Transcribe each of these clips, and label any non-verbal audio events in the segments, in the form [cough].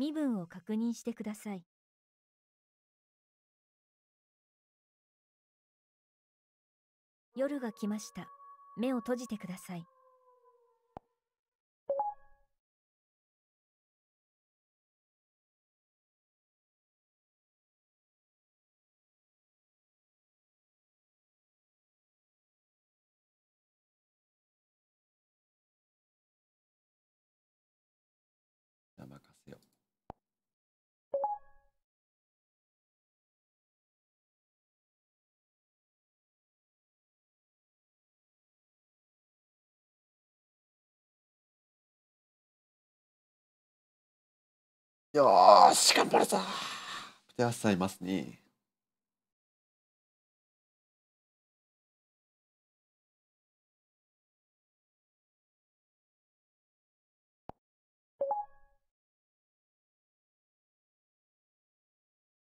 身分を確認してください。夜が来ました。目を閉じてください。よーし、頑張るぞって朝いますね。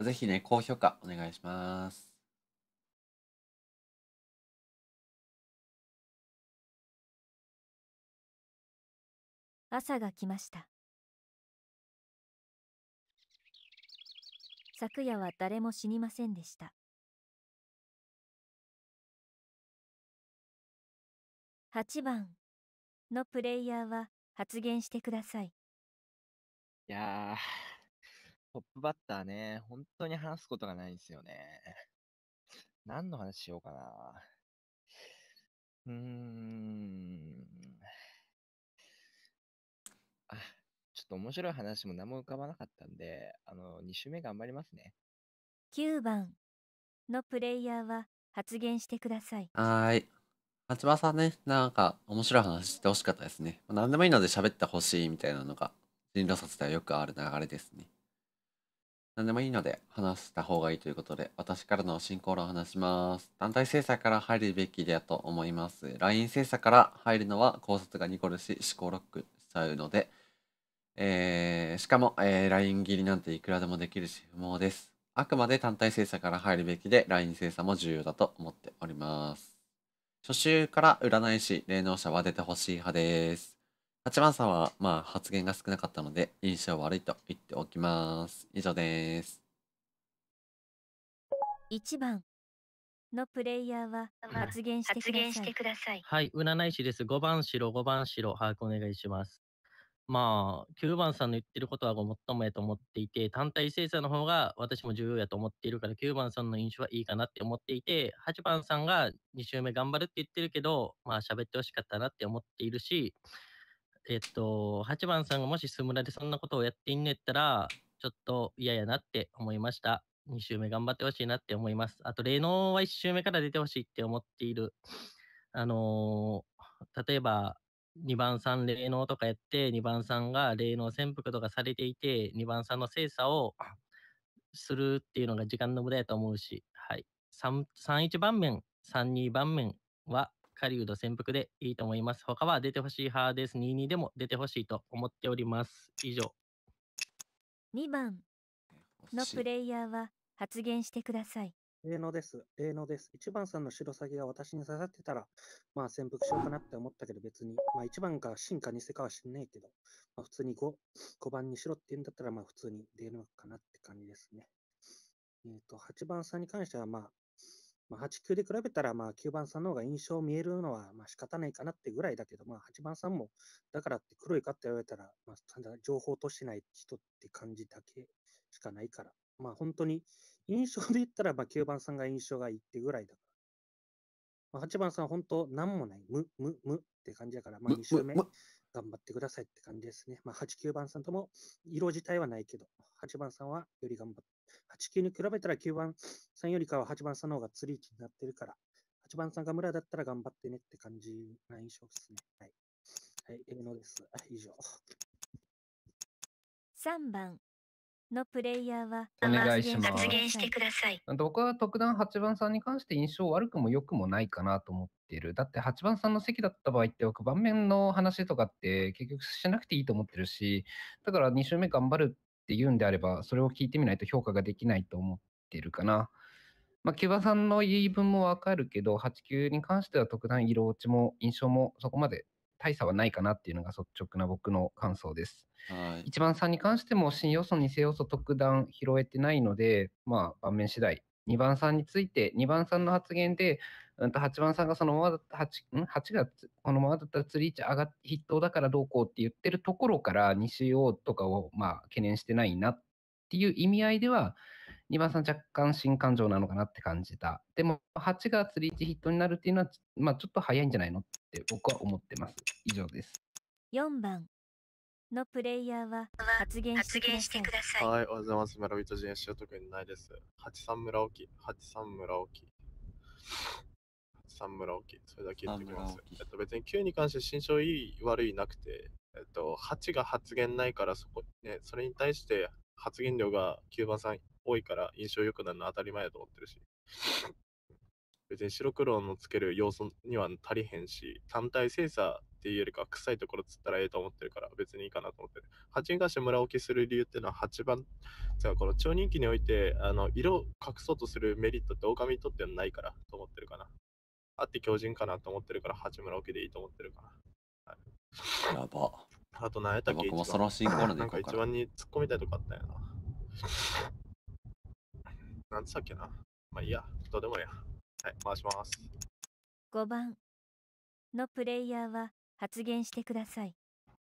ぜひね、高評価お願いします。朝が来ました。昨夜は誰も死にませんでした。8番のプレイヤーは発言してください。いやトップバッターね、本当に話すことがないんですよね。何の話しようかな。うーん。と面白い話も何も浮かばなかったんで、あの、2週目頑張りますね。9番のプレイヤーは発言してください。はーい。松葉さんね、なんか面白い話してほしかったですね。ま何でもいいので喋ってほしいみたいなのが、人狼殺ではよくある流れですね。何でもいいので話した方がいいということで、私からの進行論を話します。団体制作から入るべきだと思います。LINE 制作から入るのは考察がニコルし、思考ロックしちゃうので、えー、しかも、えー、ライン切りなんていくらでもできるし不毛です。あくまで単体精査から入るべきで、ライン精査も重要だと思っております。初週から占い師、霊能者は出てほしい派です。八番さんは、まあ、発言が少なかったので、印象悪いと言っておきます。以上です。1番のプレイヤーは発言してください。はい、占い師です。5番白、5番白、把握お願いします。まあ、9番さんの言ってることはごもっともやと思っていて、単体精査の方が私も重要やと思っているから、9番さんの印象はいいかなって思っていて、8番さんが2周目頑張るって言ってるけど、まあ、喋ってほしかったなって思っているし、えっと、8番さんがもしスムラでそんなことをやっていんのやったら、ちょっと嫌やなって思いました。2周目頑張ってほしいなって思います。あと、霊能は1周目から出てほしいって思っている。あのー、例えば、2番さん霊能とかやって、2番さんが霊能潜伏とかされていて、2番さんの精査をするっていうのが時間の無駄やと思うし、はい。3、1番面、32番面は狩人潜伏でいいと思います。他は出てほしい派です。22でも出てほしいと思っております。以上。2番のプレイヤーは発言してください。ええのです。ええのです。一番さんの白鷺が私に刺さってたら、まあ潜伏しようかなって思ったけど別に、まあ一番か真か偽かは知んないけど、まあ普通に 5, 番にしろって言うんだったら、まあ普通に出るのかなって感じですね。えっ、ー、と、8番さんに関しては、まあ、まあ、8、9で比べたら、まあ9番さんの方が印象見えるのは、まあ仕方ないかなってぐらいだけど、まあ8番さんも、だからって黒いかって言われたら、まあただ情報としてない人って感じだけしかないから、まあ本当に、印象で言ったら、まあ、9番さんが印象がいいってぐらいだから。まあ、8番さん、本当、なんもない、む、む、むって感じだから、まあ、2周目、頑張ってくださいって感じですね。まあ、8、9番さんとも、色自体はないけど、8番さんはより頑張って、8、9に比べたら9番さんよりかは8番さんの方が釣り位置になってるから、8番さんが村だったら頑張ってねって感じな印象ですね。はい。はい、えのです。以上。3番のプレイヤーはお願いします。発言してください。僕は特段8番さんに関して印象悪くも良くもないかなと思ってる。だって8番さんの席だった場合って僕盤面の話とかって結局しなくていいと思ってるし、だから2周目頑張るって言うんであればそれを聞いてみないと評価ができないと思ってるかな。まあ、キュバさんの言い分もわかるけど、8級に関しては特段色落ちも印象もそこまで大差はないかなっていうのが率直な僕の感想です。はい、1番さんに関しても新要素、2世要素特段拾えてないので、まあ、盤面次第。2番さんについて、2番さんの発言で、うん、と8番さんがそのままだった、8, ん8がこのままだったら釣り位置上がっ筆頭だからどうこうって言ってるところから、2CO とかをまあ懸念してないなっていう意味合いでは、2番さん若干新感情なのかなって感じた。でも8が釣り1ヒットになるっていうのは、まあ、ちょっと早いんじゃないのって僕は思ってます。以上です。4番のプレイヤーは発言してください。はい、おはようございます。村人人種は特にないです。83村沖、83村沖。83村沖、それだけ言ってきます。えっと、別に9に関して心象いい悪いなくて、えっと、8が発言ないからそこ、ね、それに対して発言量が9番さん多いから印象良くなるのは当たり前だと思ってるし。別に白黒のつける要素には足りへんし、単体精査っていうよりか臭いところつったらええと思ってるから別にいいかなと思ってる。8に関して村置きする理由っていうのは8番、じゃこの超人気において、あの、色隠そうとするメリットって狼にとってはないからと思ってるかな。あって強靭かなと思ってるから8村置きでいいと思ってるかな。はい、やば。あと何やったっけなんか一番に突っ込みたいとこあったよな。なんつったっけな。まあいいや、どうでもいいや。はい、回します。5番のプレイヤーは発言してください。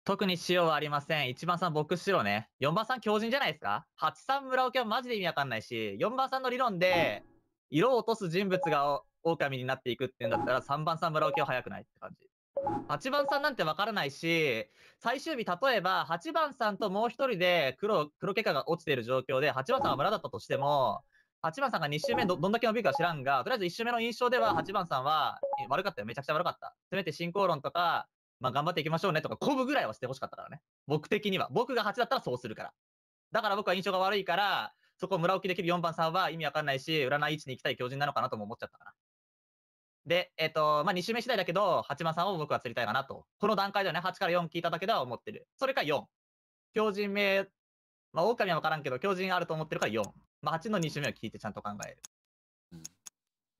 特に塩はありません。1番さん僕白ね。4番さん強人じゃないですか ?8 三村岡はマジで意味わかんないし、4番さんの理論で、色を落とす人物が狼になっていくって言うんだったら、3番さん村岡は早くないって感じ。8番さんなんてわからないし、最終日、例えば8番さんともう1人で黒、黒毛化が落ちている状況で、8番さんは村だったとしても、8番さんが2周目ど、どんだけ伸びるか知らんが、とりあえず1周目の印象では、8番さんは、悪かったよ。めちゃくちゃ悪かった。せめて進行論とか、まあ、頑張っていきましょうねとか、こぶぐらいはしてほしかったからね。僕的には。僕が8だったらそうするから。だから僕は印象が悪いから、そこを村置きできる4番さんは意味わかんないし、占い位置に行きたい狂人なのかなとも思っちゃったかな。で、えっ、ー、と、まあ、2周目次第だけど、8番さんを僕は釣りたいかなと。この段階ではね、8から4聞いただけでは思ってる。それか4。狂人名、まあ、狼はわからんけど、狂人あると思ってるから4。まあ、8の2周目は聞いてちゃんと考える。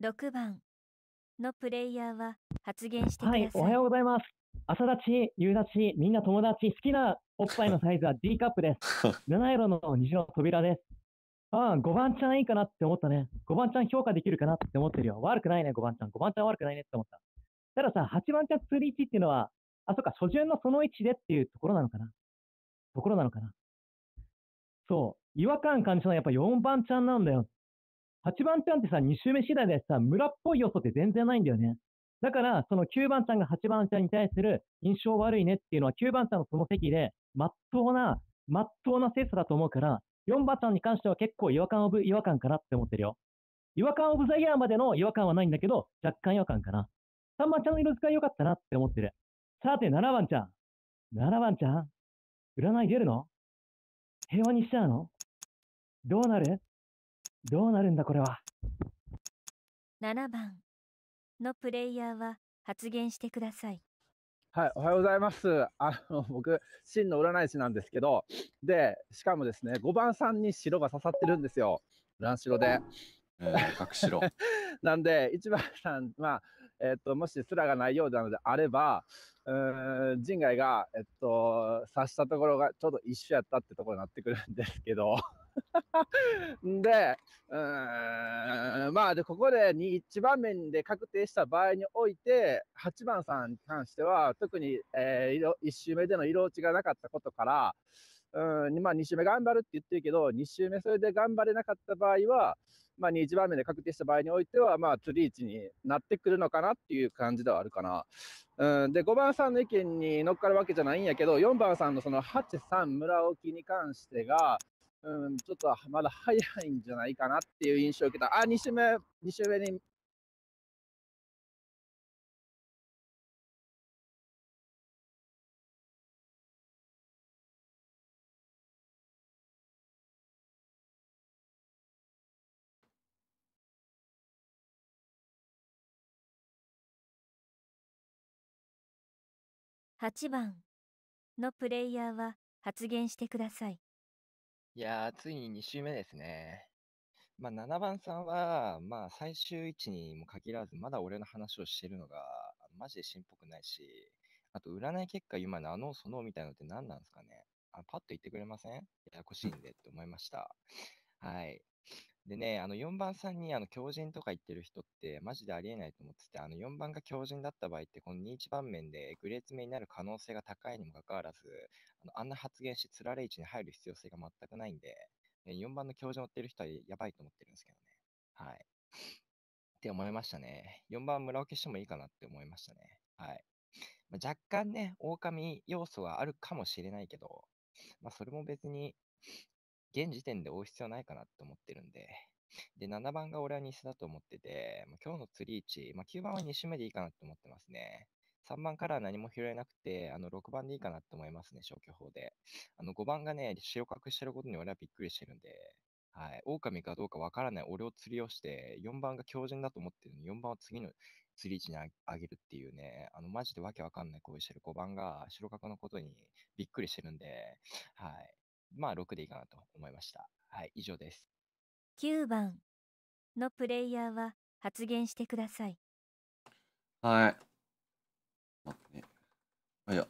6番のプレイヤーは発言してください。はい、おはようございます。朝立ち、夕立ち、みんな友達、好きなおっぱいのサイズは D カップです。7 [laughs] 色の虹の扉です。ああ、5番ちゃんいいかなって思ったね。5番ちゃん評価できるかなって思ってるよ。悪くないね、5番ちゃん。5番ちゃん悪くないねって思った。たださ、8番ちゃん2リーチっていうのは、あ、そっか、初順のその置でっていうところなのかな。ところなのかな。そう、違和感感じたのはやっぱ4番ちゃんなんだよ。8番ちゃんってさ、2周目次第でさ、村っぽい要素って全然ないんだよね。だから、その9番ちゃんが8番ちゃんに対する印象悪いねっていうのは9番ちゃんのその席で、まっとうな、まっとうな精査だと思うから、4番ちゃんに関しては結構違和感オブ違和感かなって思ってるよ。違和感オブザイヤーまでの違和感はないんだけど、若干違和感かな。3番ちゃんの色使い良かったなって思ってる。さて、7番ちゃん。7番ちゃん占い出るの平和にしちゃうのどうなるどうなるんだこれは7番のプレイヤーは発言してくださいはいおはようございますあの僕真の占い師なんですけどでしかもですね5番さんに白が刺さってるんですよ乱白で、えー、隠白 [laughs] なんで1番さんまあえっともしすらがないようなのであればうん陣外がえっと刺したところがちょうど一緒やったってところになってくるんですけど [laughs] で、うん、まあ、で、ここで1番面で確定した場合において、8番さんに関しては、特に、えー、1周目での色落ちがなかったことから、うん、まあ、2周目頑張るって言ってるけど、2周目それで頑張れなかった場合は、まあ、21番目で確定した場合においては、まあ、釣り位置になってくるのかなっていう感じではあるかな。うん、で、5番さんの意見に乗っかるわけじゃないんやけど、4番さんのその8、3村置きに関してが、うん、ちょっとまだ早いんじゃないかなっていう印象を受けた。あ、2周目、2周目に。8番のプレイヤーは発言してください。いやー、ついに2周目ですね。まあ、7番さんは、まあ、最終位置にも限らず、まだ俺の話をしてるのが、マジでしんぽくないし、あと、占い結果、今のあの、そのみたいのって何なんですかね。あパッと言ってくれませんややこしいんでって思いました。はい。でね、あの4番さんにあの強靭とか言ってる人って、マジでありえないと思ってて、あの4番が強靭だった場合って、この2、1番面でグレーツ目になる可能性が高いにもかかわらず、あのあんな発言して、つられ位置に入る必要性が全くないんで、4番の強靭を追ってる人はやばいと思ってるんですけどね。はい。って思いましたね。4番村をけしてもいいかなって思いましたね。はい。まあ、若干ね、狼要素はあるかもしれないけど、まあ、それも別に現時点で追う必要ないかなって思ってるんで、で、7番が俺は西だと思ってて、まあ、今日の釣り位置、まあ、9番は2周目でいいかなと思ってますね。3番から何も拾えなくて、あの6番でいいかなと思いますね、消去法で。あの5番がね、白隠してることに俺はびっくりしてるんで、はい、狼かどうかわからない俺を釣りをして、4番が強靭だと思ってるのに、4番を次の釣り位置にあげるっていうね、あのマジでわけわかんない声してる5番が白角のことにびっくりしてるんで、はい、まあ6でいいかなと思いました。はい、以上です。9番のプレイヤーは発言してください。はい。待ってね。はいよ。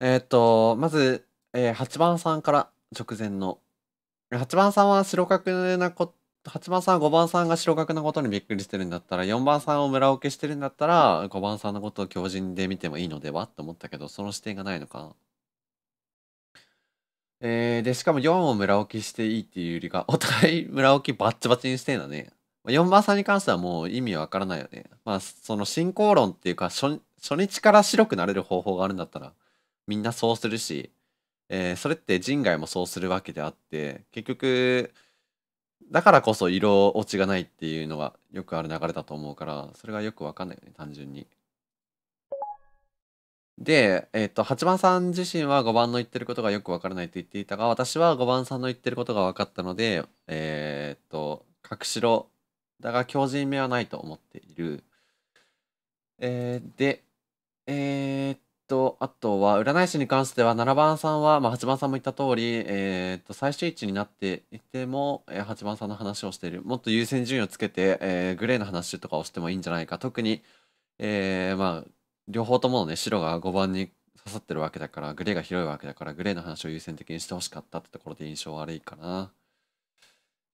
えっ、ー、と、まず、えー、8番さんから直前の。8番さんは白角なこと、8番さんは5番さんが白角なことにびっくりしてるんだったら、4番さんを村受けしてるんだったら、5番さんのことを強人で見てもいいのではと思ったけど、その視点がないのかな。えー、で、しかも4を村置きしていいっていうよりか、[laughs] お互い村置きバッチバチにしてんだね。4番さんに関してはもう意味わからないよね。まあ、その進行論っていうか初、初日から白くなれる方法があるんだったら、みんなそうするし、えー、それって人外もそうするわけであって、結局、だからこそ色落ちがないっていうのがよくある流れだと思うから、それがよくわかんないよね、単純に。で、えー、と8番さん自身は5番の言ってることがよくわからないと言っていたが私は5番さんの言ってることが分かったのでえっ、ー、と隠しろだが強靭目はないと思っている。えー、でえー、っとあとは占い師に関しては7番さんは、まあ、8番さんも言った通り、えー、と最終位置になっていても、え8番さんの話をしているもっと優先順位をつけて、えグレーの話とかをしてもいいんじゃないか特に、えまあ両方とものね白が5番に刺さってるわけだからグレーが広いわけだからグレーの話を優先的にしてほしかったってところで印象悪いかな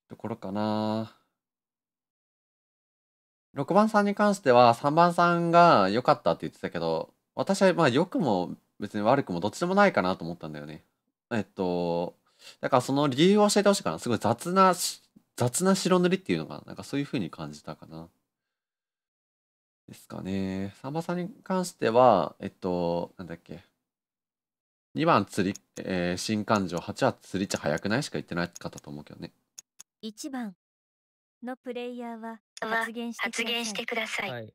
ところかな6番さんに関しては3番さんが良かったって言ってたけど私はまあ良くも別に悪くもどっちでもないかなと思ったんだよねえっとだからその理由を教えてほしいかなすごい雑な雑な白塗りっていうのがなんかそういう風に感じたかなですかね。さんまさんに関しては、えっと、なんだっけ。2番釣り、えー、新感情、8は釣りちゃ早くないしか言ってなかったと思うけどね。1番のプレイヤーは発言してください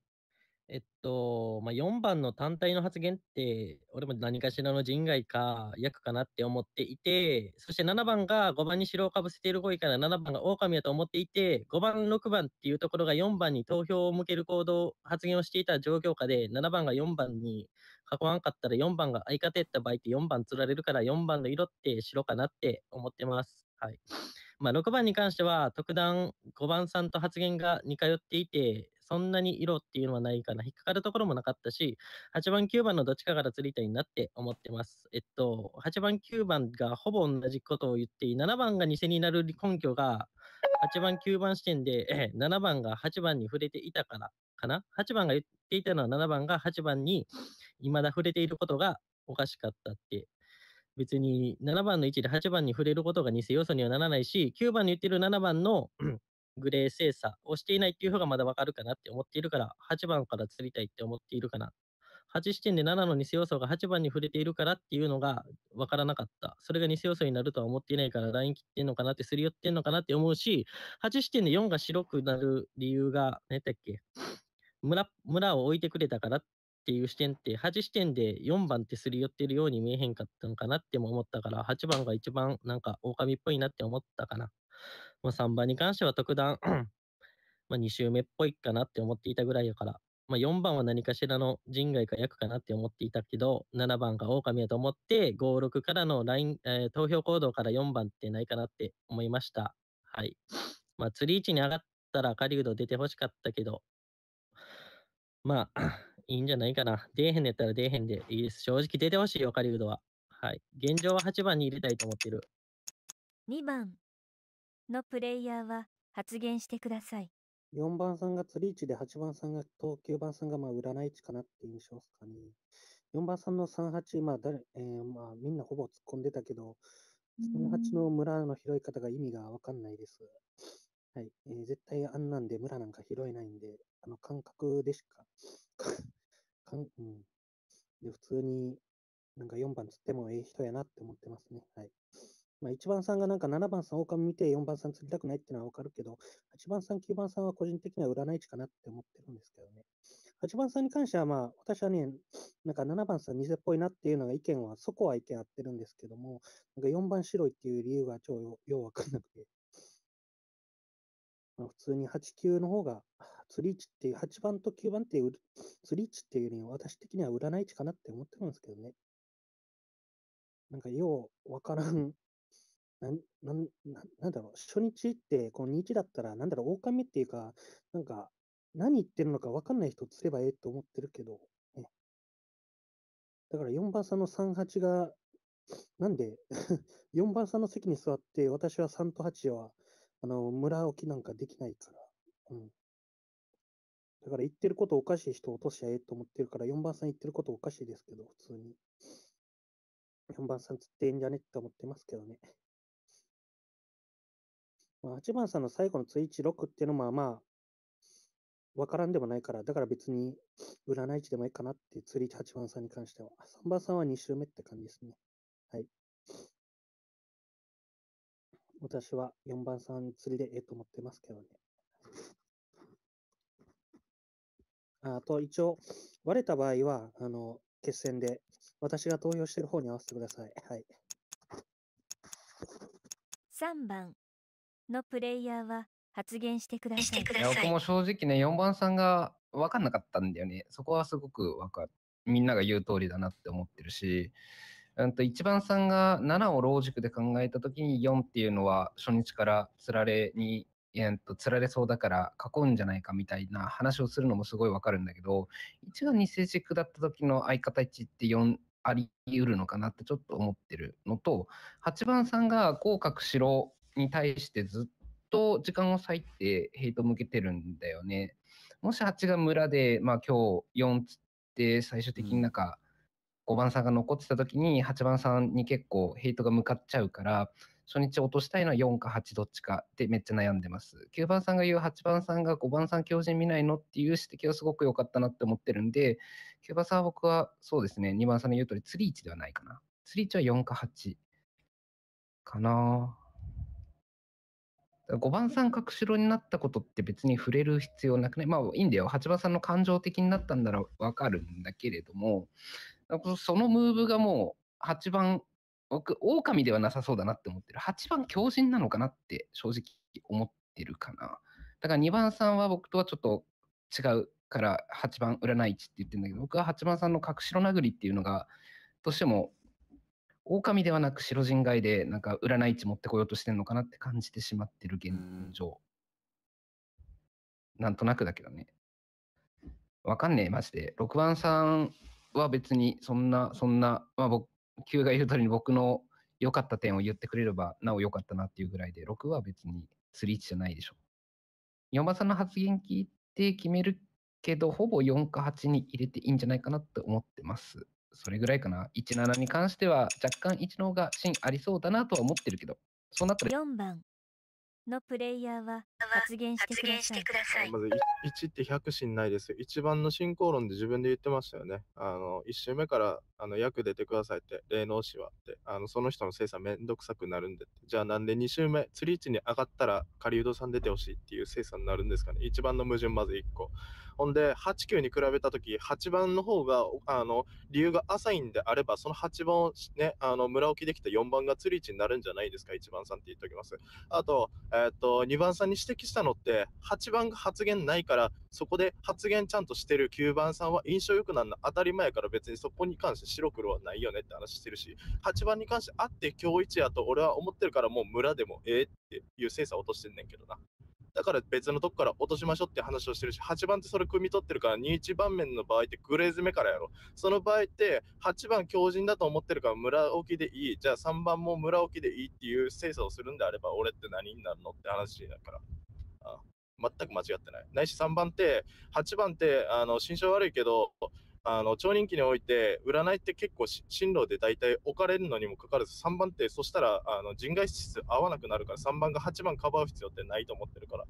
えっと、まあ、4番の単体の発言って、俺も何かしらの人外か役かなって思っていて、そして7番が5番に城をかぶせている5位から7番が狼やと思っていて、5番、6番っていうところが4番に投票を向ける行動、発言をしていた状況下で、7番が4番に囲わんかったら4番が相方やった場合って4番釣られるから4番の色って白かなって思ってます。はい。まあ、6番に関しては、特段5番さんと発言が似通っていて、そんなに色っていうのはないかな。引っかかるところもなかったし、8番、9番のどっちかから釣りたいなって思ってます。えっと、8番、9番がほぼ同じことを言っていい、7番が偽になる根拠が、8番、9番視点で、7番が8番に触れていたからかな。8番が言っていたのは7番が8番に未だ触れていることがおかしかったって別に7番の位置で8番に触れることが偽要素にはならないし、9番に言ってる7番のグレー精査をしていないっていう方がまだわかるかなって思っているから、8番から釣りたいって思っているかな。8視点で7の偽要素が8番に触れているからっていうのが分からなかった。それが偽要素になるとは思っていないからライン切ってんのかなってすり寄ってんのかなって思うし、8視点で4が白くなる理由が、何だっけ村、村を置いてくれたからっていう視点って、8視点で4番ってすり寄ってるように見えへんかったのかなっても思ったから、8番が一番なんか狼っぽいなって思ったかな。まあ、3番に関しては特段 [clears throat] ま2周目っぽいかなって思っていたぐらいやから、まあ、4番は何かしらの人外か役かなって思っていたけど、7番が狼やと思って、5、6からのライン、えー、投票行動から4番ってないかなって思いました。はい。まあ、釣り位置に上がったら狩人出てほしかったけど、まあ、[clears throat] いいんじゃないかな。出えへんやったら出えへんでいいです。正直出てほしいよ、狩人は。はい。現状は8番に入れたいと思ってる。2番。のプレイヤーは発言してください。4番さんが釣り位置で、8番さんがと、9番さんがまあ占い位置かなって印象ですかね。4番さんの38、まあ誰えー、まあ、みんなほぼ突っ込んでたけど、38の村の拾い方が意味がわかんないです。はい、えー、絶対あんなんで村なんか拾えないんで、あの感覚でしか、[laughs] かんうん、で普通になんか4番釣ってもええ人やなって思ってますね。はいまあ、1番さんがなんか7番さん狼見て4番さん釣りたくないっていうのはわかるけど、8番さん、9番さんは個人的には占い値かなって思ってるんですけどね。8番さんに関してはまあ、私はね、なんか7番さん偽っぽいなっていうのが意見は、そこは意見合ってるんですけども、なんか4番白いっていう理由が超よようわかんなくて。まあ、普通に8、9の方が、釣り位置っていう、8番と9番っていう、釣り位置っていうより私的には占い位置かなって思ってるんですけどね。なんかようわからんなん、なん、なんだろう、初日って、この日だったら、なんだろう、狼っていうか、なんか、何言ってるのか分かんない人釣ればええと思ってるけど、ね、だから4番さんの3、8が、なんで4 [laughs] 番さんの席に座って、私は3と8は、あの、村置きなんかできないから、うん。だから言ってることおかしい人落としちゃえと思ってるから、4番さん言ってることおかしいですけど、普通に。4番さん釣ってんじゃねって思ってますけどね。まあ、8番さんの最後の追一ー6っていうのもまあ、まあ、わからんでもないから、だから別に占い値でもいいかなっていう釣り8番さんに関しては。3番さんは2周目って感じですね。はい。私は4番さん釣りでええと思ってますけどね。あと、一応、割れた場合は、あの、決戦で、私が投票してる方に合わせてください。はい。3番のプレイヤーは発言してください。僕も正直ね、4番さんが分かんなかったんだよね。そこはすごく分かみんなが言う通りだなって思ってるし、うん、と1番さんが7を老ー軸で考えた時に4っていうのは初日からつられに、えとつられそうだから囲うんじゃないかみたいな話をするのもすごいわかるんだけど1が2成績だった時の相方1って4あり得るのかなってちょっと思ってるのと8番さんが口角ろに対してずっと時間を割いてヘイト向けてるんだよね。もし8が村で、まあ、今日4つって最終的になんか5番さんが残ってた時に8番さんに結構ヘイトが向かっちゃうから初日落としたいのは4か8どっちかでめっちゃ悩んでます。9番さんが言う8番さんが5番さん強人見ないのっていう指摘はすごく良かったなって思ってるんで9番さんは僕はそうですね2番さんの言う通り釣り位置ではないかな。釣り位置は4か8かな。5番三角白になったことって別に触れる必要なくねまあいいんだよ八番さんの感情的になったんならわかるんだけれどもそのムーブがもう8番僕狼ではなさそうだなって思ってる8番強靭なのかなって正直思ってるかなだから2番さんは僕とはちょっと違うから8番占い師って言ってるんだけど僕は8番さんの隠しろ殴りっていうのがどうしても狼ではなく白人街で、なんか占い地持ってこようとしてるのかなって感じてしまってる現状。なんとなくだけどね。わかんねえ、マジで。6番さんは別にそんな、そんな、まあ僕、Q が言う通りに僕の良かった点を言ってくれれば、なお良かったなっていうぐらいで、6は別に3-1じゃないでしょ。4番さんの発言聞いて決めるけど、ほぼ4か8に入れていいんじゃないかなって思ってます。それぐらいかな。17に関しては若干1の方が芯ありそうだなとは思ってるけど、そうなったら。4番のプレイヤーは発言してください。さいまず 1, 1って100芯ないですよ。一番の進行論で自分で言ってましたよね。あの、1周目からあの、役出てくださいって、霊能師はって、あの、その人の精査めんどくさくなるんでじゃあなんで2周目、釣り位置に上がったら、狩人さん出てほしいっていう精査になるんですかね。一番の矛盾、まず1個。ほんで、8、9に比べたとき、8番の方が、あの、理由が浅いんであれば、その8番をね、あの、村置きできた4番が釣り位置になるんじゃないですか、1番さんって言っておきます。あと、えー、っと、2番さんに指摘したのって、8番が発言ないから、そこで発言ちゃんとしてる9番さんは印象良くなるの当たり前やから、別にそこに関して白黒はないよねって話してるし、8番に関してあって今日一やと俺は思ってるからもう村でもええっていう精査落としてんねんけどな。だから別のとこから落としましょうって話をしてるし、8番ってそれ汲み取ってるから、2、1番面の場合ってグレーズ目からやろ。その場合って、8番強靭だと思ってるから村置きでいい。じゃあ3番も村置きでいいっていう精査をするんであれば、俺って何になるのって話だから。ああ全く間違ってない。ないし3番って、8番って、あの、身長悪いけど、あの、超人気において、占いって結構進路で大体置かれるのにもかかわらず、3番って、そしたら、あの、人外質合わなくなるから、3番が8番かばう必要ってないと思ってるから、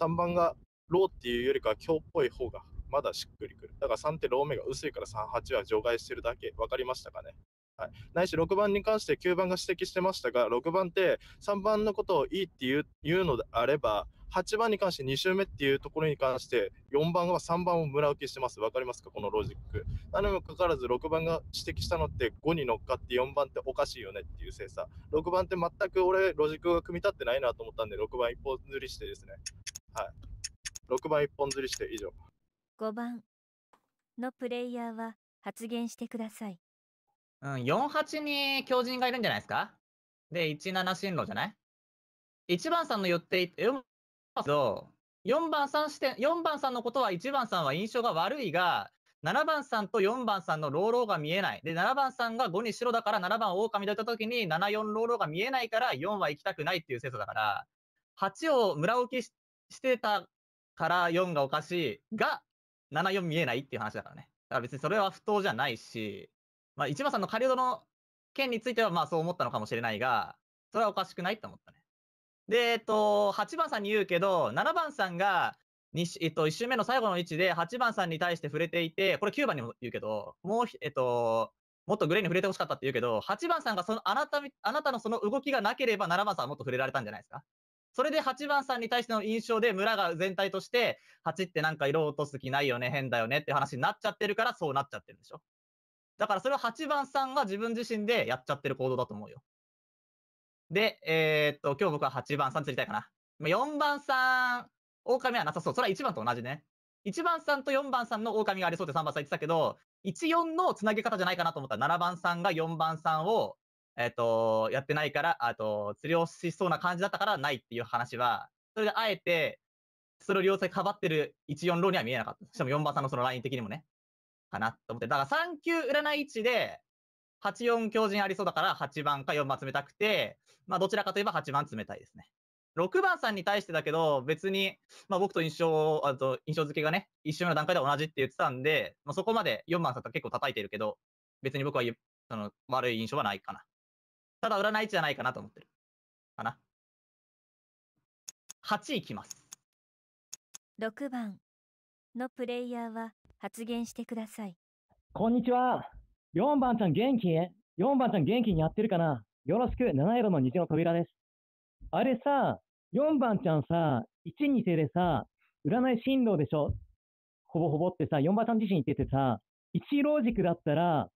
3番がローっていうよりかは強っぽい方が、まだしっくりくる。だから3ってロー目が薄いから3、8は除外してるだけ。わかりましたかねはい。ないし、6番に関して9番が指摘してましたが、6番って3番のことをいいって言う言うのであれば、8番に関して2周目っていうところに関して、4番は3番を村受けしてます。わかりますかこのロジック。なのにもかかわらず、6番が指摘したのって5に乗っかって4番っておかしいよねっていう精査。6番って全く俺、ロジックが組み立ってないなと思ったんで、6番一本ずりしてですね。はい。6番一本ずりして以上。5番のプレイヤーは発言してください。うん、48に狂人がいるんじゃないですかで、17進路じゃない ?1 番さんの言って、て、そう。4番さん視点、4番さんのことは1番さんは印象が悪いが、7番さんと4番さんのローローが見えない。で、7番さんが5に白だから7番狼だった時に7、4ローローが見えないから4は行きたくないっていう説だから、8を村置きしてたから4がおかしいが、7、4見えないっていう話だからね。だから別にそれは不当じゃないし、まあ、1番さんの狩人の件についてはまあそう思ったのかもしれないが、それはおかしくないって思ったね。で、えっと、8番さんに言うけど、7番さんが、えっと、1周目の最後の位置で8番さんに対して触れていて、これ9番にも言うけど、もう、えっと、もっとグレーに触れてほしかったって言うけど、8番さんがそのあなた、あなたのその動きがなければ7番さんはもっと触れられたんじゃないですかそれで8番さんに対しての印象で村が全体として、8ってなんか色落とす気ないよね、変だよねって話になっちゃってるからそうなっちゃってるんでしょだからそれは8番さんが自分自身でやっちゃってる行動だと思うよ。で、えー、っと、今日僕は8番さん釣りたいかな。4番さん、狼はなさそう。それは1番と同じね。1番さんと4番さんの狼がありそうって3番さん言ってたけど、14のつなげ方じゃないかなと思ったら、7番さんが4番さんを、えっ、ー、と、やってないから、あと、釣りをしそうな感じだったからないっていう話は、それであえて、それを両手かばってる14ロには見えなかった。しかも4番さんのそのライン的にもね、かなと思って。だから3級占い位置で、8四強人ありそうだから8番か4番冷たくて、まあどちらかといえば8番冷たいですね。6番さんに対してだけど、別に、まあ僕と印象、あと印象付けがね、一緒の段階では同じって言ってたんで、まあそこまで4番さんと結構叩いてるけど、別に僕はその悪い印象はないかな。ただ占いじゃないかなと思ってる。かな。8いきます。6番のプレイヤーは発言してください。こんにちは。4番ちゃん元気 ?4 番ちゃん元気にやってるかなよろしく、七色の虹の扉です。あれさ、4番ちゃんさ、1、2世でさ、占い進路でしょほぼほぼってさ、4番ちゃん自身言っててさ、1ロジックだったら、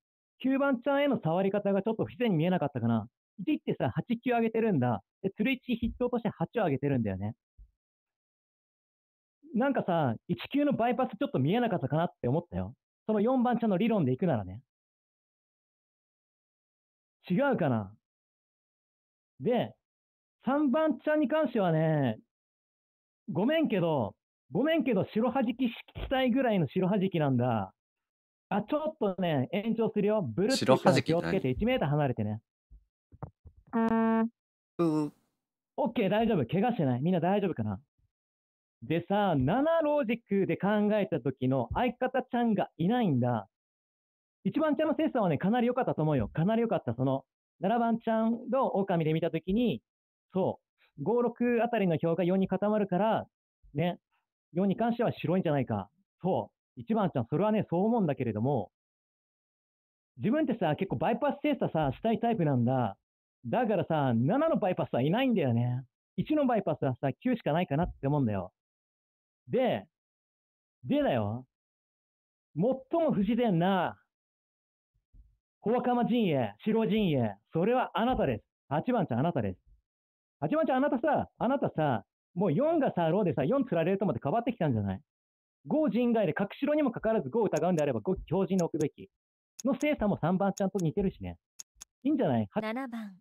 9番ちゃんへの触り方がちょっと不自然に見えなかったかな。1ってさ、8、9上げてるんだ。で、鶴一筆頭として8を上げてるんだよね。なんかさ、1級のバイパスちょっと見えなかったかなって思ったよ。その4番ちゃんの理論でいくならね。違うかな。で、3番ちゃんに関してはね、ごめんけど、ごめんけど、白はじきしたいぐらいの白はじきなんだ。あ、ちょっとね、延長するよ。ブルーって気をつけて1メーター離れてね。オッケー、大丈夫。怪我してない。みんな大丈夫かな。でさ、7ロジックで考えた時の相方ちゃんがいないんだ。1番ちゃんの生産はね、かなり良かったと思うよ。かなり良かった。その、7番ちゃんの狼で見たときに、そう、5、6あたりの票が4に固まるから、ね、4に関しては白いんじゃないか。そう、1番ちゃん、それはね、そう思うんだけれども、自分ってさ、結構バイパス精査さ、したいタイプなんだ。だからさ、7のバイパスはいないんだよね。1のバイパスはさ、9しかないかなって思うんだよ。で、でだよ。最も不自然な小若間陣営、白陣営、それはあなたです。8番ちゃんあなたです。8番ちゃんあなたさ、あなたさ、もう4がさ、ローでさ、4釣られると思ってわってきたんじゃない ?5 人外で、隠しろにもかかわらず5疑うんであれば5強陣に置くべき。の精査も3番ちゃんと似てるしね。いいんじゃない ?7 番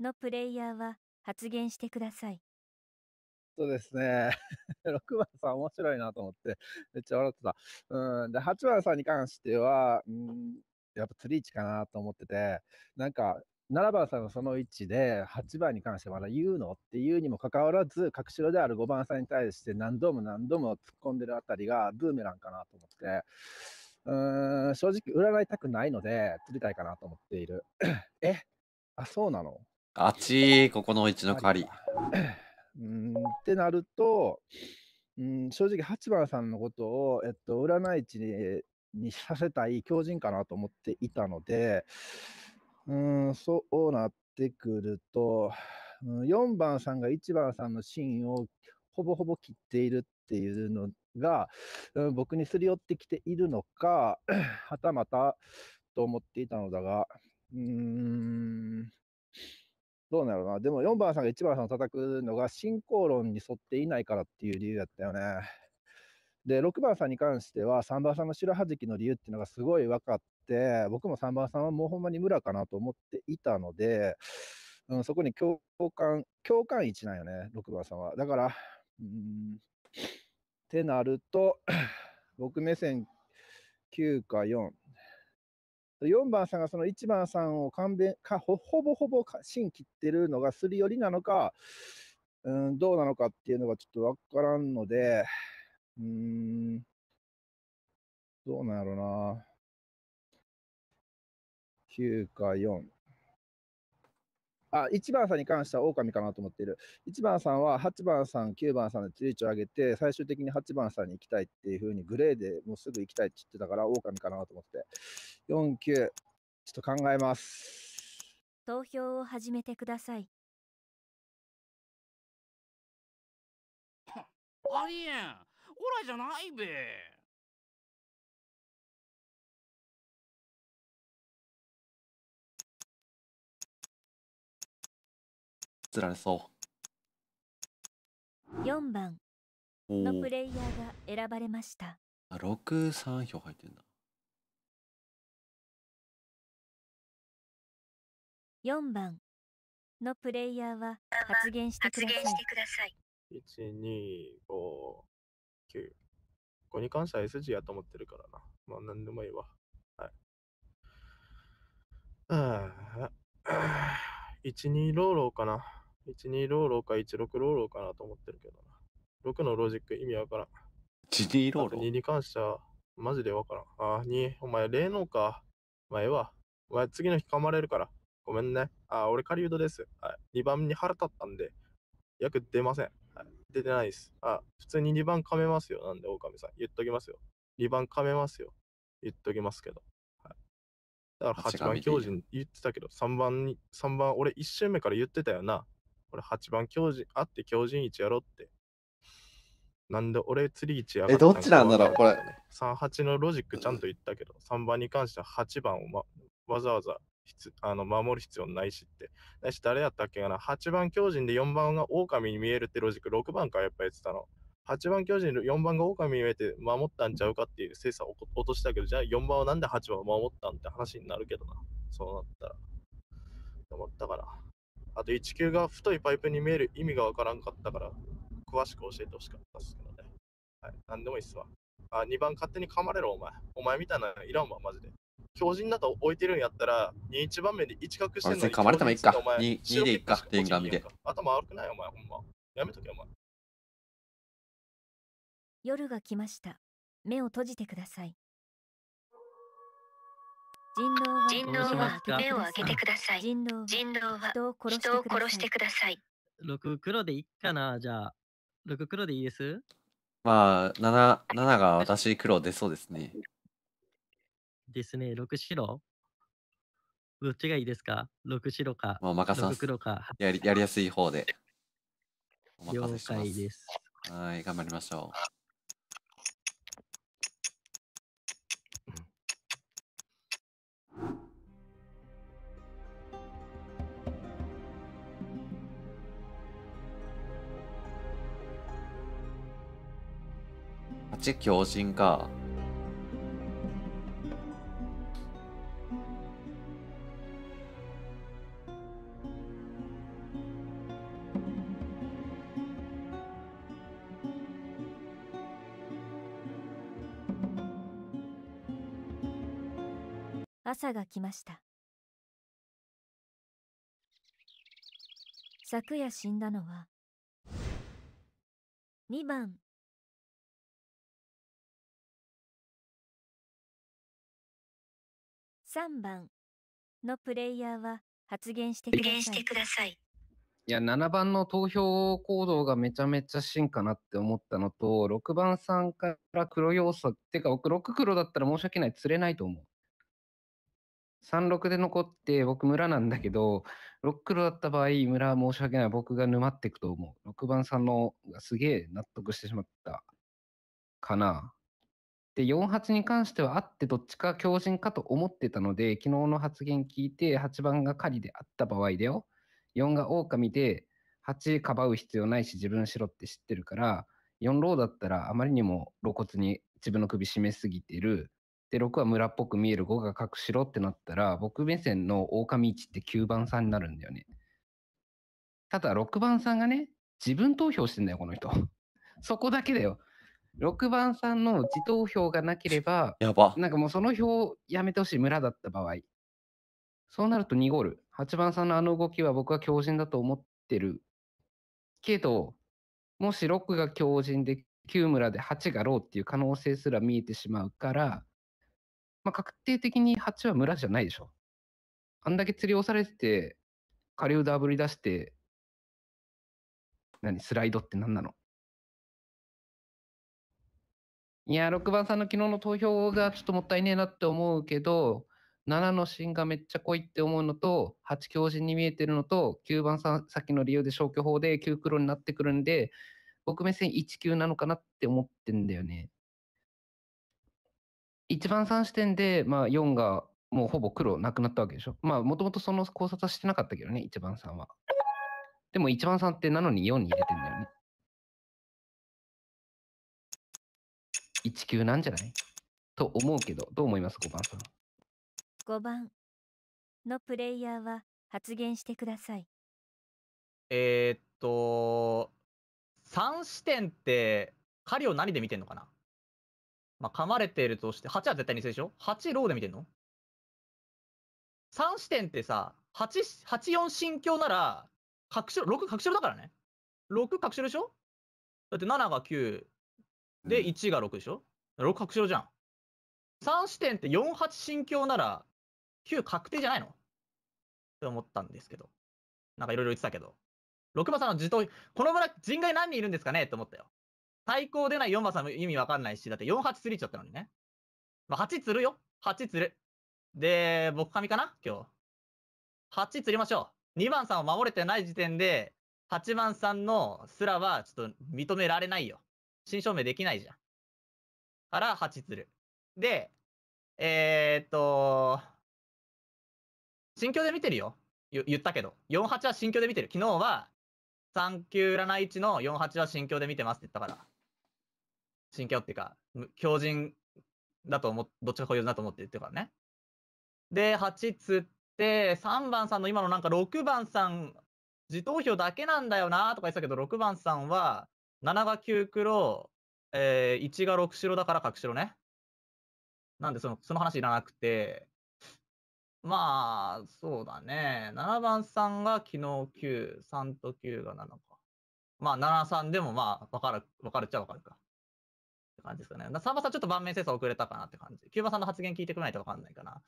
のプレイヤーは発言してください。そうですね。6 [laughs] 番さん面白いなと思って、めっちゃ笑ってた。うん。で、8番さんに関しては、うん、やっぱ釣り位置かなと思ってて、なんか、7番さんのその位置で、8番に関してまだ言うのっていうにもかかわらず、隠しろである5番さんに対して何度も何度も突っ込んでるあたりがブーメランかなと思って、うーん、正直、占いたくないので、釣りたいかなと思っている。[clears throat] えあ、そうなのあちここの位置の狩り。[clears throat] うん、ってなると、うん、正直、8番さんのことを、えっと、占い地にさせたい強靭かなと思っていたので、うん、そうなってくると、4番さんが1番さんのシーンをほぼほぼ切っているっていうのが、うん、僕にすり寄ってきているのか、[clears throat] はたまたと思っていたのだが、うーん、どうなるな。でも4番さんが1番さんを叩くのが進行論に沿っていないからっていう理由だったよね。で、6番さんに関しては、3番さんの白はじきの理由っていうのがすごい分かって、僕も3番さんはもうほんまに村かなと思っていたので、うん、そこに共感、共感一なんよね、6番さんは。だから、うん、ってなると、[clears throat] 僕目線9か4。4番さんがその1番さんを勘弁かほぼほぼ芯切ってるのがすり寄りなのか、うん、どうなのかっていうのがちょっと分からんので、うん。どうなんやろな。9か4。あ、1番さんに関しては狼かなと思っている。1番さんは8番さん、9番さんでリーチを上げて、最終的に8番さんに行きたいっていうふうにグレーでもうすぐ行きたいって言ってたから、狼かなと思って。4、9、ちょっと考えます。投票を始めてください。ありえんらじゃないべ。つられそう4番のプレイヤーが選ばれましたあ63票入ってんだ4番のプレイヤーは発言してください1 2 5 9。ここに関しては SG やと思ってるからな。まあ、なでもいいわ。はい。ああ、12ローローかな。12ローローか16ローローかなと思ってるけどな。6のロジック意味わからん。12ローロー ?2 に関しては、マジでわからん。ああ、2、お前、霊能か。まあ、ええわ。お前、次の日噛まれるから。ごめんね。ああ、俺、狩人です。はい。2番に腹立ったんで、役出ません。出てないです。あ、普通に2番噛めますよ。なんで、狼さん。言っときますよ。2番噛めますよ。言っときますけど。はい、だから8番狂人言ってたけど、3番に、3番、俺1周目から言ってたよな。俺8番狂人、あって狂人1やろって。なんで俺釣り1やがっえ、どっちなんだろう、これ。38のロジックちゃんと言ったけど、3番に関しては8番を、ま、わざわざあの、守る必要ないしって。だし、誰やったっけかな ?8 番巨人で4番が狼に見えるってロジック、6番かやっぱやってたの。8番巨人で4番が狼に見えて守ったんちゃうかっていう精査を落としたけど、じゃあ4番はなんで8番を守ったんって話になるけどな。そうなったら。と思ったから。あと1球が太いパイプに見える意味がわからんかったから、詳しく教えてほしかったっすけどね。はい。なんでもいいっすわ。あ、2番勝手に噛まれろ、お前。お前みたいなのいらんわ、マジで。強靭だと置いてるんやったら、二一番目で一角してんのに。噛まれてもいいか。二二でいいか。点眼見て。頭悪くないお前、ほんま。やめとけお前。夜が来ました。目を閉じてください。人狼は目を開けてください。人狼は人を殺してください。六黒でいいかなじゃあ。6黒でいいですまあ、七七が私黒出そうですね。ですね、6白どっちがいいですか ?6 白か。もう任せます。かやり。やりやすい方で。お任せします。です。はい、頑張りましょう。8強靭か朝が来ました昨夜死んだのは2番3番のプレイヤーは発言してください。いや7番の投票行動がめちゃめちゃ進かなって思ったのと6番さんから黒要素ってか僕6黒だったら申し訳ない釣れないと思う36で残って、僕村なんだけど、6黒だった場合、村は申し訳ない。僕が沼っていくと思う。6番さんのがすげえ納得してしまったかな。で、48に関してはあってどっちか強靭かと思ってたので、昨日の発言聞いて、8番が狩りであった場合だよ。4が狼で、8かばう必要ないし自分しろって知ってるから、4ローだったらあまりにも露骨に自分の首絞めすぎてる。で、6は村っぽく見える、5が隠しろってなったら、僕目線の狼1って9番さんになるんだよね。ただ、6番さんがね、自分投票してんだよ、この人。[laughs] そこだけだよ。6番さんの自投票がなければ、やば。なんかもうその票やめてほしい、村だった場合。そうなると濁る。8番さんのあの動きは僕は強靭だと思ってる。けど、もし6が強靭で9村で8がローっていう可能性すら見えてしまうから、まあ、確定的に蜂は村じゃないでしょ。あんだけ釣り押されてて、狩人あぶり出して、何、スライドって何なのいや、6番さんの昨日の投票がちょっともったいねえなって思うけど、7の芯がめっちゃ濃いって思うのと、8強人に見えてるのと、9番さん、さっきの理由で消去法で9黒になってくるんで、僕目線1級なのかなって思ってんだよね。一番三視点で、まあ、4がもうほぼ黒なくなったわけでしょ。まあ、もともとその考察はしてなかったけどね、一番3は。でも一番三ってなのに4に入れてんだよね。1級なんじゃないと思うけど、どう思います ?5 番さん。5番のプレイヤーは発言してください。えー、っと、3視点って、狩りを何で見てんのかなまあ、噛まれてるとして、8は絶対にでしょ ?8 ローで見てんの ?3 視点ってさ、8、84心境なら、確証、6確証だからね。6確証でしょだって7が9、で、1が6でしょ ?6 確証じゃん。3視点って48心境なら、9確定じゃないのって思ったんですけど。なんかいろいろ言ってたけど。6番さんの自動、この村人外何人いるんですかねって思ったよ。最高出ない4さんも意味わかんないし、だって4、8釣りちゃったのにね。まあ、8釣るよ。8釣る。で、僕神かな今日。8釣りましょう。2番さんを守れてない時点で、8番さんのすらはちょっと認められないよ。新証明できないじゃん。から8釣る。で、えー、っと、新境で見てるよ。言ったけど。48は新境で見てる。昨日は、3級占い1の48は新境で見てますって言ったから。信教っていうか、強人だと思、どっちか保有だと思って言ってるからね。で、8つって、3番さんの今のなんか6番さん、自投票だけなんだよなとか言ってたけど、6番さんは、7が9黒、えー、1が6白だから角白ね。なんでその、その話いらなくて、まあ、そうだね。7番さんが昨日9、3と9が7か。まあ、7、3でもまあ、わかる、わかるっちゃわかるか。って感じですかね。サンバさんちょっと盤面精査遅れたかなって感じ。キューバさんの発言聞いてくれないとわかんないかな。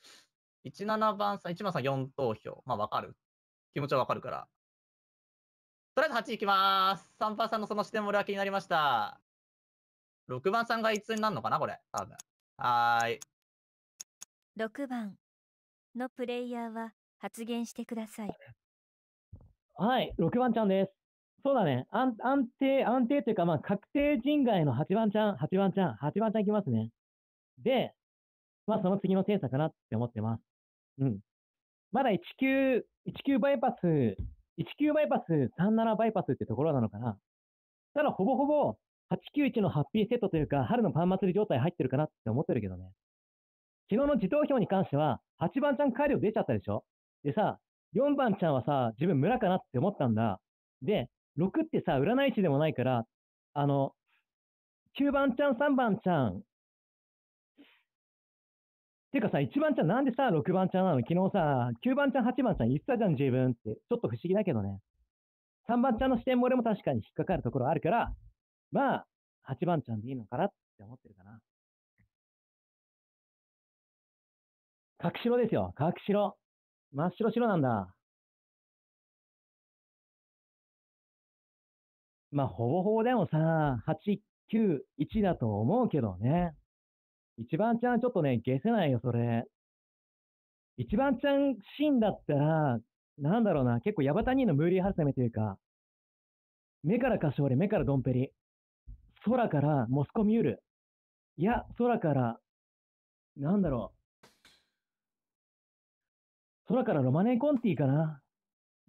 17番さん、1番さん4投票。まあわかる。気持ちはわかるから。とりあえず8いきます。サンバさんのその視点も俺は気になりました。6番さんがいつになるのかなこれ。多分。はーい。6番のプレイヤーは発言してください。はい、6番ちゃんです。そうだね。安安定、安定というか、まあ、確定人外の8番ちゃん、8番ちゃん、8番ちゃんいきますね。で、まあ、その次の精査かなって思ってます。うん。まだ19、19バイパス、19バイパス、37バイパスってところなのかな。ただ、ほぼほぼ、891のハッピーセットというか、春のパン祭り状態入ってるかなって思ってるけどね。昨日の自投票に関しては、8番ちゃん帰りを出ちゃったでしょでさ、4番ちゃんはさ、自分村かなって思ったんだ。で、6ってさ、占い師でもないから、あの、9番ちゃん、3番ちゃん。てかさ、1番ちゃん、なんでさ、6番ちゃんなの昨日さ、9番ちゃん、8番ちゃん言ってたじゃん、自分って。ちょっと不思議だけどね。3番ちゃんの視点も俺も確かに引っかかるところあるから、まあ、8番ちゃんでいいのかなって思ってるかな。隠しろですよ、隠しろ。真っ白白なんだ。まあ、ほぼほぼでもさ、8、9、1だと思うけどね。一番ちゃんちょっとね、消せないよ、それ。一番ちゃんシーンだったら、なんだろうな、結構ヤバタニのムーリーハルサメというか、目からカシオレ、目からドンペリ。空からモスコミュール。いや、空から、なんだろう。空からロマネーコンティかな。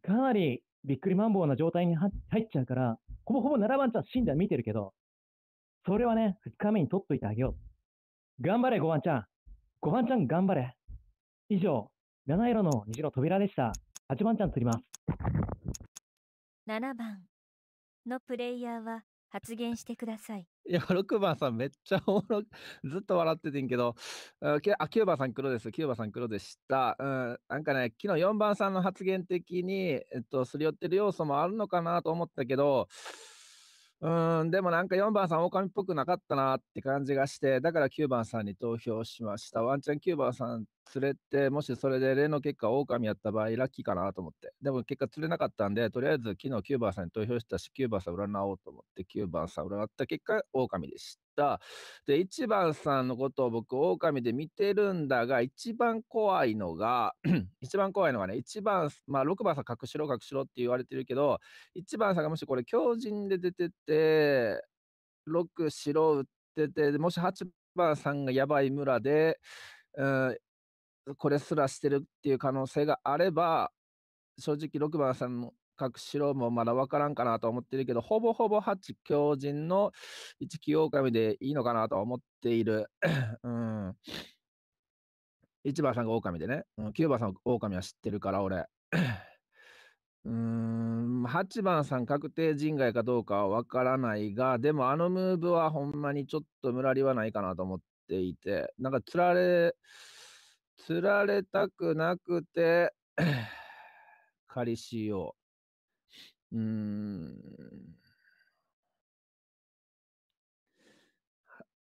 かなりびっくりマンボウな状態に入っちゃうから、ほぼほぼ7番ちゃん死んだ見てるけど、それはね、2日目に取っといてあげよう。頑張れ、5番ちゃん。5番ちゃん頑張れ。以上、七色の虹の扉でした。8番ちゃん釣ります。7番のプレイヤーは発言してください。いや、6番さんめっちゃおもろ、[laughs] ずっと笑っててんけど、あ、9番さん黒です。9番さん黒でした。うん、なんかね、昨日4番さんの発言的に、えっと、すり寄ってる要素もあるのかなと思ったけど、うん、でもなんか4番さん狼っぽくなかったなって感じがして、だから9番さんに投票しました。ワンチャン9番さん釣れて、もしそれで例の結果、狼やった場合、ラッキーかなと思って。でも結果釣れなかったんで、とりあえず昨日9番さんに投票したし、9番さん占おうと思って、9番さん占った結果、オオカミでした。で、1番さんのことを僕、オオカミで見てるんだが、一番怖いのが、[clears throat] 一番怖いのがね、1番、まあ6番さん隠しろ隠しろって言われてるけど、1番さんがもしこれ強靭で出てて、6、白打ってて、もし8番さんがやばい村で、これすらしてるっていう可能性があれば、正直6番さんの各城もまだ分からんかなと思ってるけど、ほぼほぼ8強人の1級狼でいいのかなと思っている。[clears throat] うん。1番さんが狼でね、うん、9番さん狼は知ってるから、俺。[clears throat] うーん、8番さん確定人外かどうかは分からないが、でもあのムーブはほんまにちょっとムラリはないかなと思っていて、なんかつられ、釣られたくなくて仮りしよう。うん。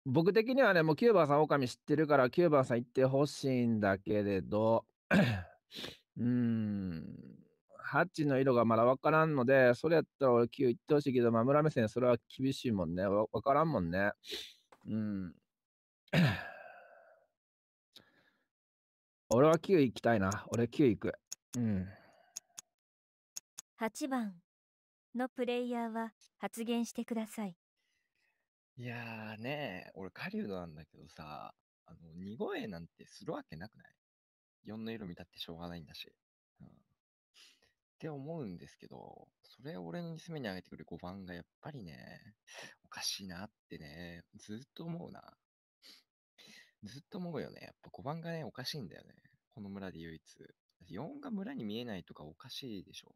僕的にはね、もう9番さん狼知ってるから9番さん行ってほしいんだけれど、[clears throat] うん。ハッチの色がまだわからんので、それやったら俺9行ってほしいけど、まあ、村目線それは厳しいもんね。わからんもんね。うん。俺は9行きたいな。俺9行く。うん。8番のプレイヤーは発言してください。いやーね俺狩人なんだけどさ、あの、二声なんてするわけなくない ?4 の色見たってしょうがないんだし。うん、って思うんですけど、それを俺の娘に上げてくる5番がやっぱりね、おかしいなってね、ずっと思うな。ずっと思うよね。やっぱ5番がね、おかしいんだよね。この村で唯一。4が村に見えないとかおかしいでしょ。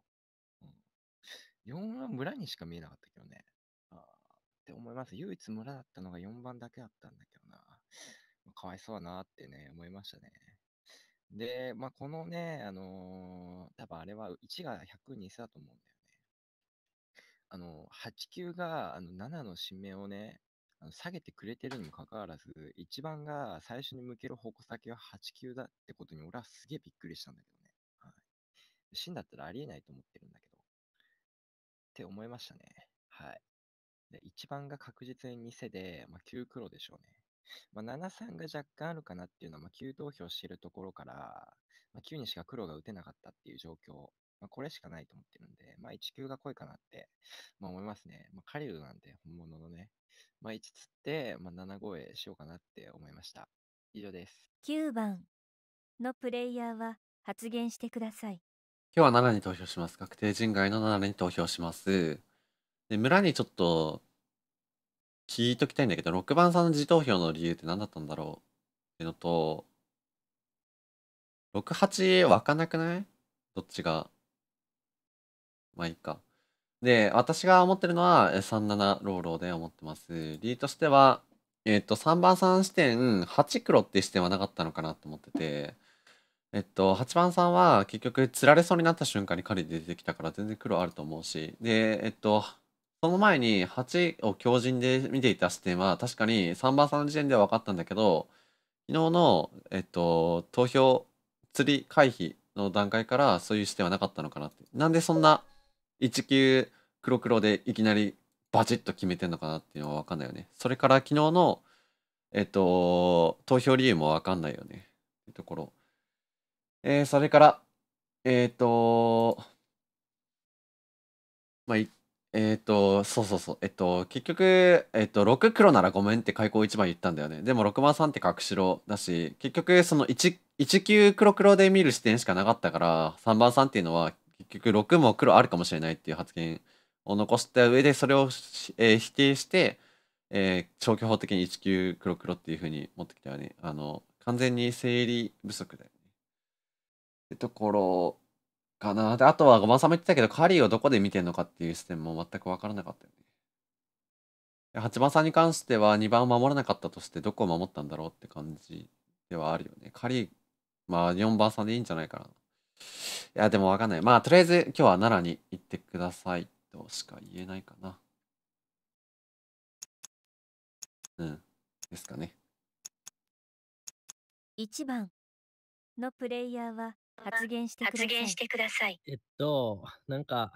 うん、4は村にしか見えなかったけどね。あって思います。唯一村だったのが4番だけだったんだけどな。かわいそうだなってね、思いましたね。で、まあ、このね、あのー、多分あれは1が100、2だと思うんだよね。あの、8 9があの7の指名をね、下げてくれてるにもかかわらず、一番が最初に向ける矛先は8球だってことに、俺はすげえびっくりしたんだけどね。はい。死んだったらありえないと思ってるんだけど。って思いましたね。はい。で番が確実に偽で、まあ、9黒でしょうね。まあ、73が若干あるかなっていうのは、まあ、9投票してるところから、まあ、9にしか黒が打てなかったっていう状況まあ、これしかないと思ってるんで、まあ、1級が濃いかなって、まあ、思いますね。まあ、カリウなんて本物のね、まあ、1つって、まあ、7超えしようかなって思いました。以上です。9番のプレイヤーは発言してください。今日は7に投票します。確定人外の7に投票します。で、村にちょっと聞いときたいんだけど、6番さんの自投票の理由って何だったんだろうってのと、6、8湧かなくないどっちが。まあいいか。で、私が思ってるのは37ローローで思ってます。理由としては、えっと、3番3視点、8黒って視点はなかったのかなと思ってて、えっと、8番さんは結局釣られそうになった瞬間に狩り出てきたから全然黒あると思うし、で、えっと、その前に8を強靭で見ていた視点は確かに3番さんの時点では分かったんだけど、昨日の、えっと、投票釣り回避の段階からそういう視点はなかったのかなって。なんでそんな1球黒黒でいきなりバチッと決めてんのかなっていうのは分かんないよね。それから昨日の、えっと、投票理由も分かんないよね。っところ。えー、それから、えっ、ー、と、まあ、えっ、ー、と、そうそうそう、えっ、と、結局、えっ、と、6黒ならごめんって開口一番言ったんだよね。でも6番3って角白だし、結局その1、1級黒黒で見る視点しかなかったから、3番3っていうのは結局6も黒あるかもしれないっていう発言を残した上でそれを、えー、否定して、えー、消去法的に1級黒黒っていうふうに持ってきたよねあの完全に生理不足だよねってところかなであとはごまさんも言ってたけどカリーをどこで見てんのかっていう視点も全く分からなかったよね8番さんに関しては2番を守らなかったとしてどこを守ったんだろうって感じではあるよね。仮、まあ4番さんでいいんじゃないかな。いや、でもわかんない。まあ、とりあえず今日は奈良に行ってくださいとしか言えないかな。うん。ですかね。1番のプレイヤーは発言してください。えっと、なんか、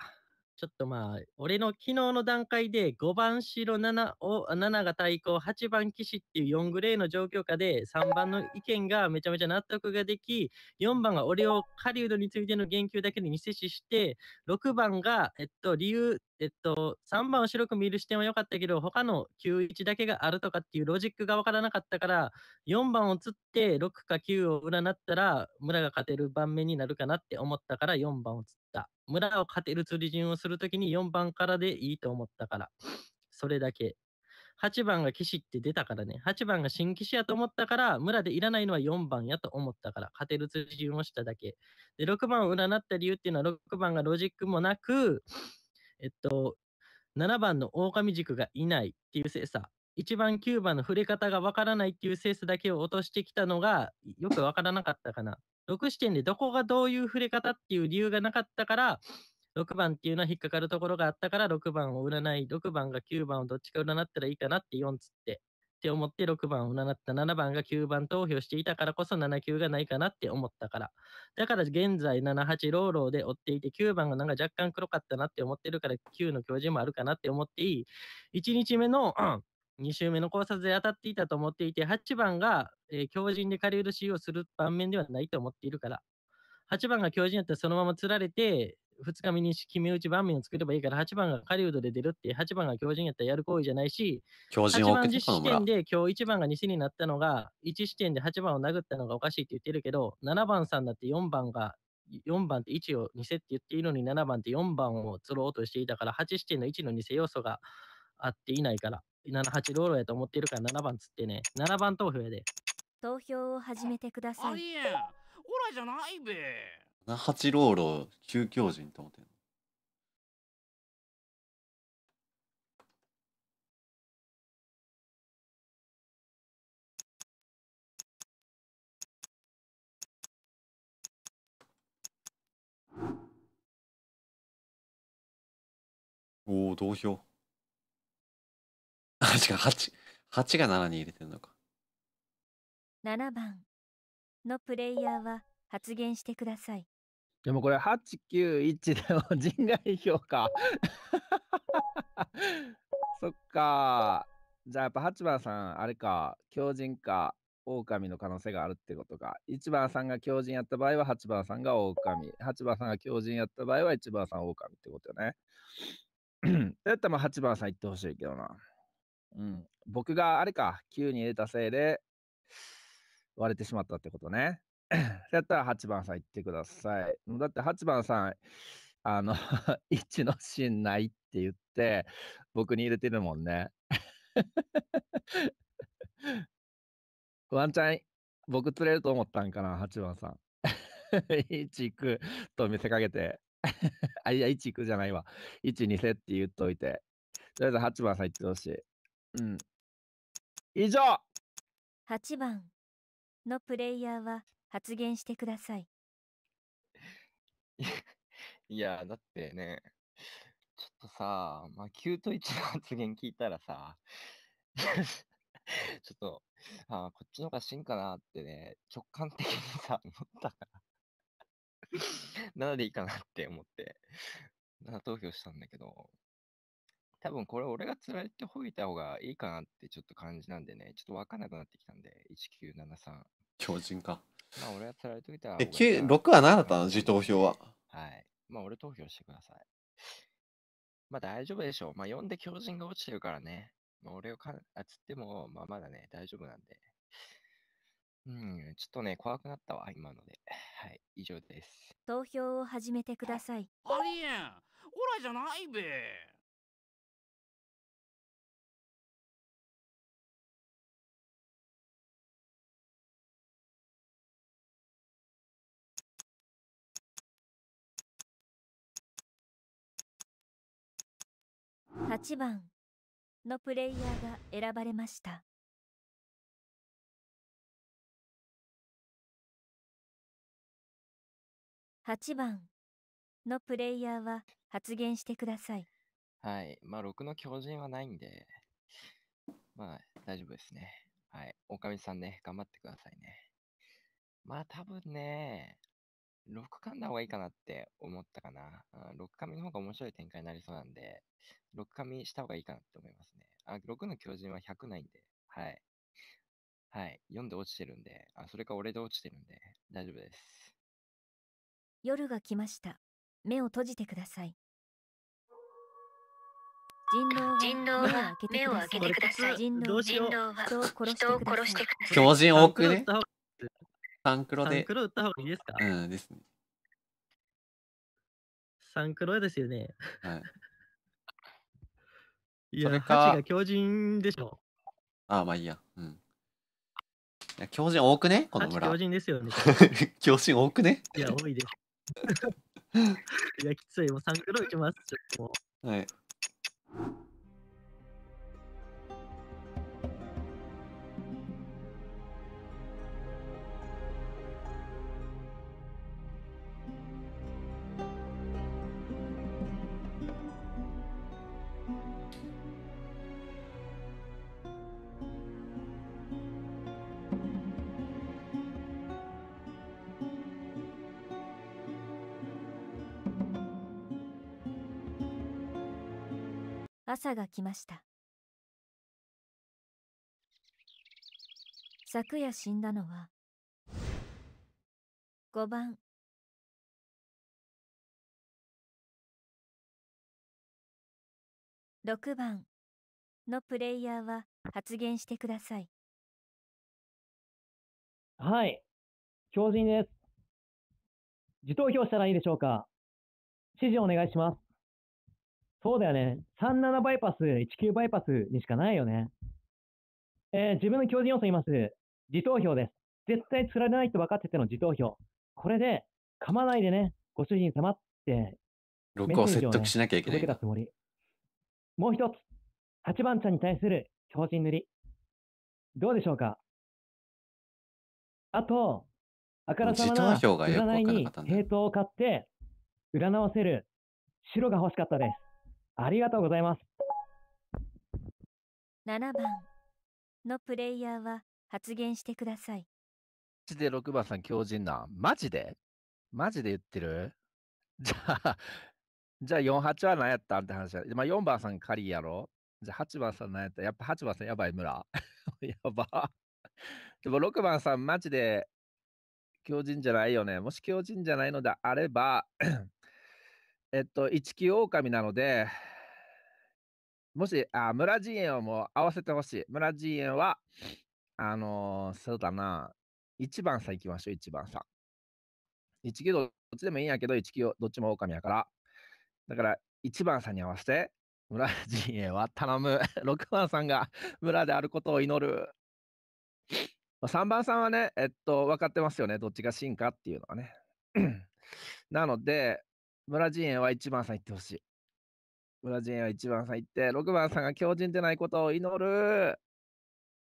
ちょっとまあ、俺の昨日の段階で5番白7を、7が対抗、8番騎士っていう4グレーの状況下で、3番の意見がめちゃめちゃ納得ができ、4番が俺を狩人についての言及だけで見せしして、6番が、えっと、理由、えっと、3番を白く見る視点は良かったけど、他の91だけがあるとかっていうロジックが分からなかったから、4番を釣って6か9を占ったら、村が勝てる盤面になるかなって思ったから4番を釣。村を勝てる釣り順をするときに4番からでいいと思ったから。それだけ。8番が騎士って出たからね。8番が新騎士やと思ったから、村でいらないのは4番やと思ったから、勝てる通順をしただけ。で、6番を占った理由っていうのは、6番がロジックもなく、えっと、7番の狼軸がいないっていう精査。一番、9番の触れ方がわからないっていうセンスだけを落としてきたのが、よくわからなかったかな。6視点でどこがどういう触れ方っていう理由がなかったから、6番っていうのは引っかかるところがあったから、6番を占い、6番が9番をどっちか占ったらいいかなって4つって、って思って6番を占った、7番が9番投票していたからこそ7、9がないかなって思ったから。だから現在7、8、ローローで追っていて、9番がなんか若干黒かったなって思ってるから、9の教授もあるかなって思っていい。1日目の、うん2周目の考察で当たっていたと思っていて、8番が、えー、強靭で借りる使用する盤面ではないと思っているから、8番が強靭やったらそのまま釣られて、2日目に決め打ち盤面を作ればいいから、8番が狩人で出るって、8番が強靭やったらやる行為じゃないし、強靭8番実点で今日1番が偽になったのが、1視点で8番を殴ったのがおかしいって言ってるけど、7番さんだって4番が、4番って1を偽って言っているのに、7番って4番を釣ろうとしていたから、8視点の1の偽要素があっていないから。78ローロやと思ってるから7番つってね7番投票やで投票を始めてくださいありえオラじゃないべ78ローロ急狂人と思ってんのおお、投票。8が8。8が7に入れてるのか。7番のプレイヤーは発言してください。でもこれ891でも人外評価。[laughs] そっか。じゃあやっぱ8番さん、あれか、狂人か、狼の可能性があるってことか。1番さんが狂人やった場合は8番さんが狼。8番さんが狂人やった場合は1番さん狼ってことよね。だ [clears throat] ったらまあ8番さん言ってほしいけどな。うん。僕があれか、9に入れたせいで、割れてしまったってことね。[clears throat] やったら8番さんいってください。だって8番さん、あの、1 [laughs] の芯ないって言って、僕に入れてるもんね。[laughs] ワンチャン、僕釣れると思ったんかな、8番さん。1 [laughs] 行くと見せかけて。あ、いや、1行くじゃないわ。1、2せって言っといて。とりあえず8番さん行ってほしい。うん。以上8番のプレイヤーは発言してください。[laughs] いや、だってね、ちょっとさ、まあ、9と1の発言聞いたらさ、[laughs] ちょっと、あこっちの方が真かなってね、直感的にさ、思ったから。7 [laughs] でいいかなって思って、7投票したんだけど、多分これ俺がつられてほいた方がいいかなってちょっと感じなんでね、ちょっと分かんなくなってきたんで、1973。強人か。まあ俺はつられておいた方がいい。え、6は何だったの自投票は。はい。まあ俺投票してください。まあ大丈夫でしょう。まあ4で強人が落ちてるからね。まあ、俺をかあつっても、まあまだね、大丈夫なんで。うん、ちょっとね、怖くなったわ、今ので。はい、以上です。投票を始めてください。ありえん、オラじゃないべ。8番のプレイヤーが選ばれました。8番のプレイヤーは発言してください。はい。まあ、6の強靭はないんで、まあ、大丈夫ですね。はい。おかみさんね、頑張ってくださいね。まあ、多分ね、6巻の方がいいかなって思ったかな。6巻の方が面白い展開になりそうなんで、6巻した方がいいかなって思いますね。あ、6の狂人は100ないんで、はい。はい。読んで落ちてるんで、あ、それか俺で落ちてるんで、大丈夫です。夜が来ました。目を閉じてください。人狼は目を開けてください。人狼は人を殺してください。狂人多くね。サンクロサンでク。ロ打った方がいいですか、うんですね。サンクロですよね。はい。[laughs] いや、れかが強人でしょ。ああ、まあいいや。うん。いや、強人多くねこの村強。人ですよね。[laughs] 強人多くねいや、多いです。[laughs] いや、きつい。もうサンクロ打ちます。ちょっともうはい。朝が来ました昨夜死んだのは5番6番のプレイヤーは発言してくださいはい強靭です自投票したらいいでしょうか指示をお願いしますそうだよね。37バイパス、19バイパスにしかないよね。えー、自分の強靭要素言います。自投票です。絶対釣られないと分かってての自投票。これで、噛まないでね、ご主人様って、6を説得しなきゃいけない。つもりもう一つ、8番ちゃんに対する強靭塗り。どうでしょうかあと、あからさまの占いに系統を買って、占わせる白が欲しかったです。ありがとうございます。7番のプレイヤーは発言してください。マジで6番さん強靭な。マジでマジで言ってる [laughs] じゃあ、じゃあ48は何やったんって話だ。まあ4番さん仮やろじゃあ8番さん何やったやっぱ8番さんやばい村。[laughs] やば。でも6番さんマジで強靭じゃないよね。もし強靭じゃないのであればえっと、一級狼なので、もし、あ、村人営をもう合わせてほしい。村人営は、あのー、そうだな、1番さん行きましょう、1番さん。1級どっちでもいいんやけど、1級どっちも狼やから。だから、1番さんに合わせて、村陣営は頼む。6 [laughs] 番さんが村であることを祈る。3番さんはね、えっと、分かってますよね。どっちが真かっていうのはね。[clears throat] なので、村陣営は1番さん行ってほしい。村陣営は1番さん行って、6番さんが強人でないことを祈る。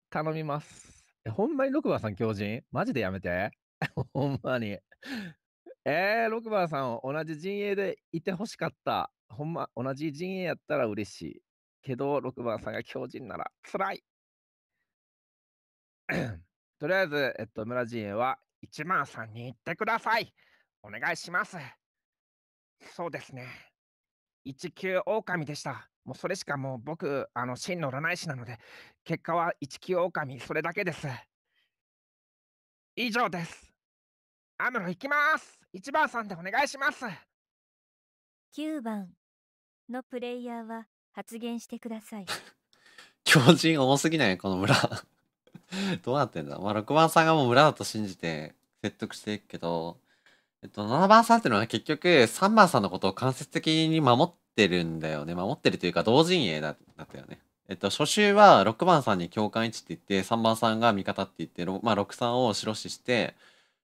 頼みます。え、ほんまに6番さん強人マジでやめて。[laughs] ほんまに。えー、6番さん同じ陣営でいてほしかった。ほんま、同じ陣営やったら嬉しい。けど、6番さんが強人なら辛い。とりあえず、えっと、村陣営は1万さんに行ってください。お願いします。そうですね。19狼でした。もうそれしかもう僕、あの、真の占い師なので、結果は19狼、それだけです。以上です。アムロ行きます。1番さんでお願いします。9番のプレイヤーは発言してください。巨人多すぎないこの村 [laughs] どうなってんだまあ、6番さんがもう村だと信じて説得していくけど、えっと、7番さんっていうのは結局3番さんのことを間接的に守ってるんだよね。守ってるというか同陣営だったよね。えっと、初週は6番さんに共感1って言って、3番さんが味方って言って、まあ、6、3を白紙して、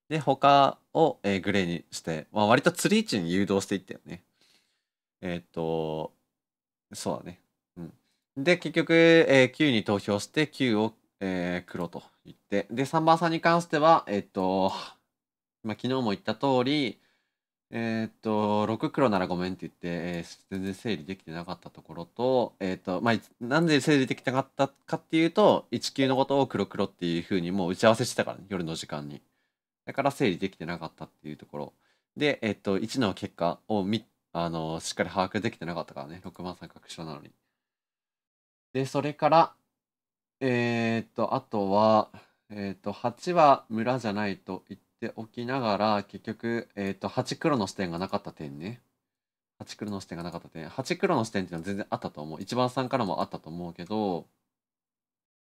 で、他を、えー、グレーにして、まあ、割と釣り位置に誘導していったよね。えー、っと、そうだね。うん。で、結局、えー、9に投票して、9を、えー、黒と言って、で、3番さんに関しては、えー、っと、まあ、昨日も言った通り、えー、っと、6黒ならごめんって言って、えー、全然整理できてなかったところと、えー、っと、まあ、なんで整理できなかったかっていうと、1級のことを黒黒っていうふうにもう打ち合わせしてたから、ね、夜の時間に。だから整理できてなかったっていうところ。で、えっと、1の結果をあの、しっかり把握できてなかったからね、6万三角章なのに。で、それから、えっと、あとは、えっと、8は村じゃないと言って、ておきながら、結局、えっ、ー、と、8黒の視点がなかった点ね。8黒の視点がなかった点。8黒の視点っていうのは全然あったと思う。1番さんからもあったと思うけど、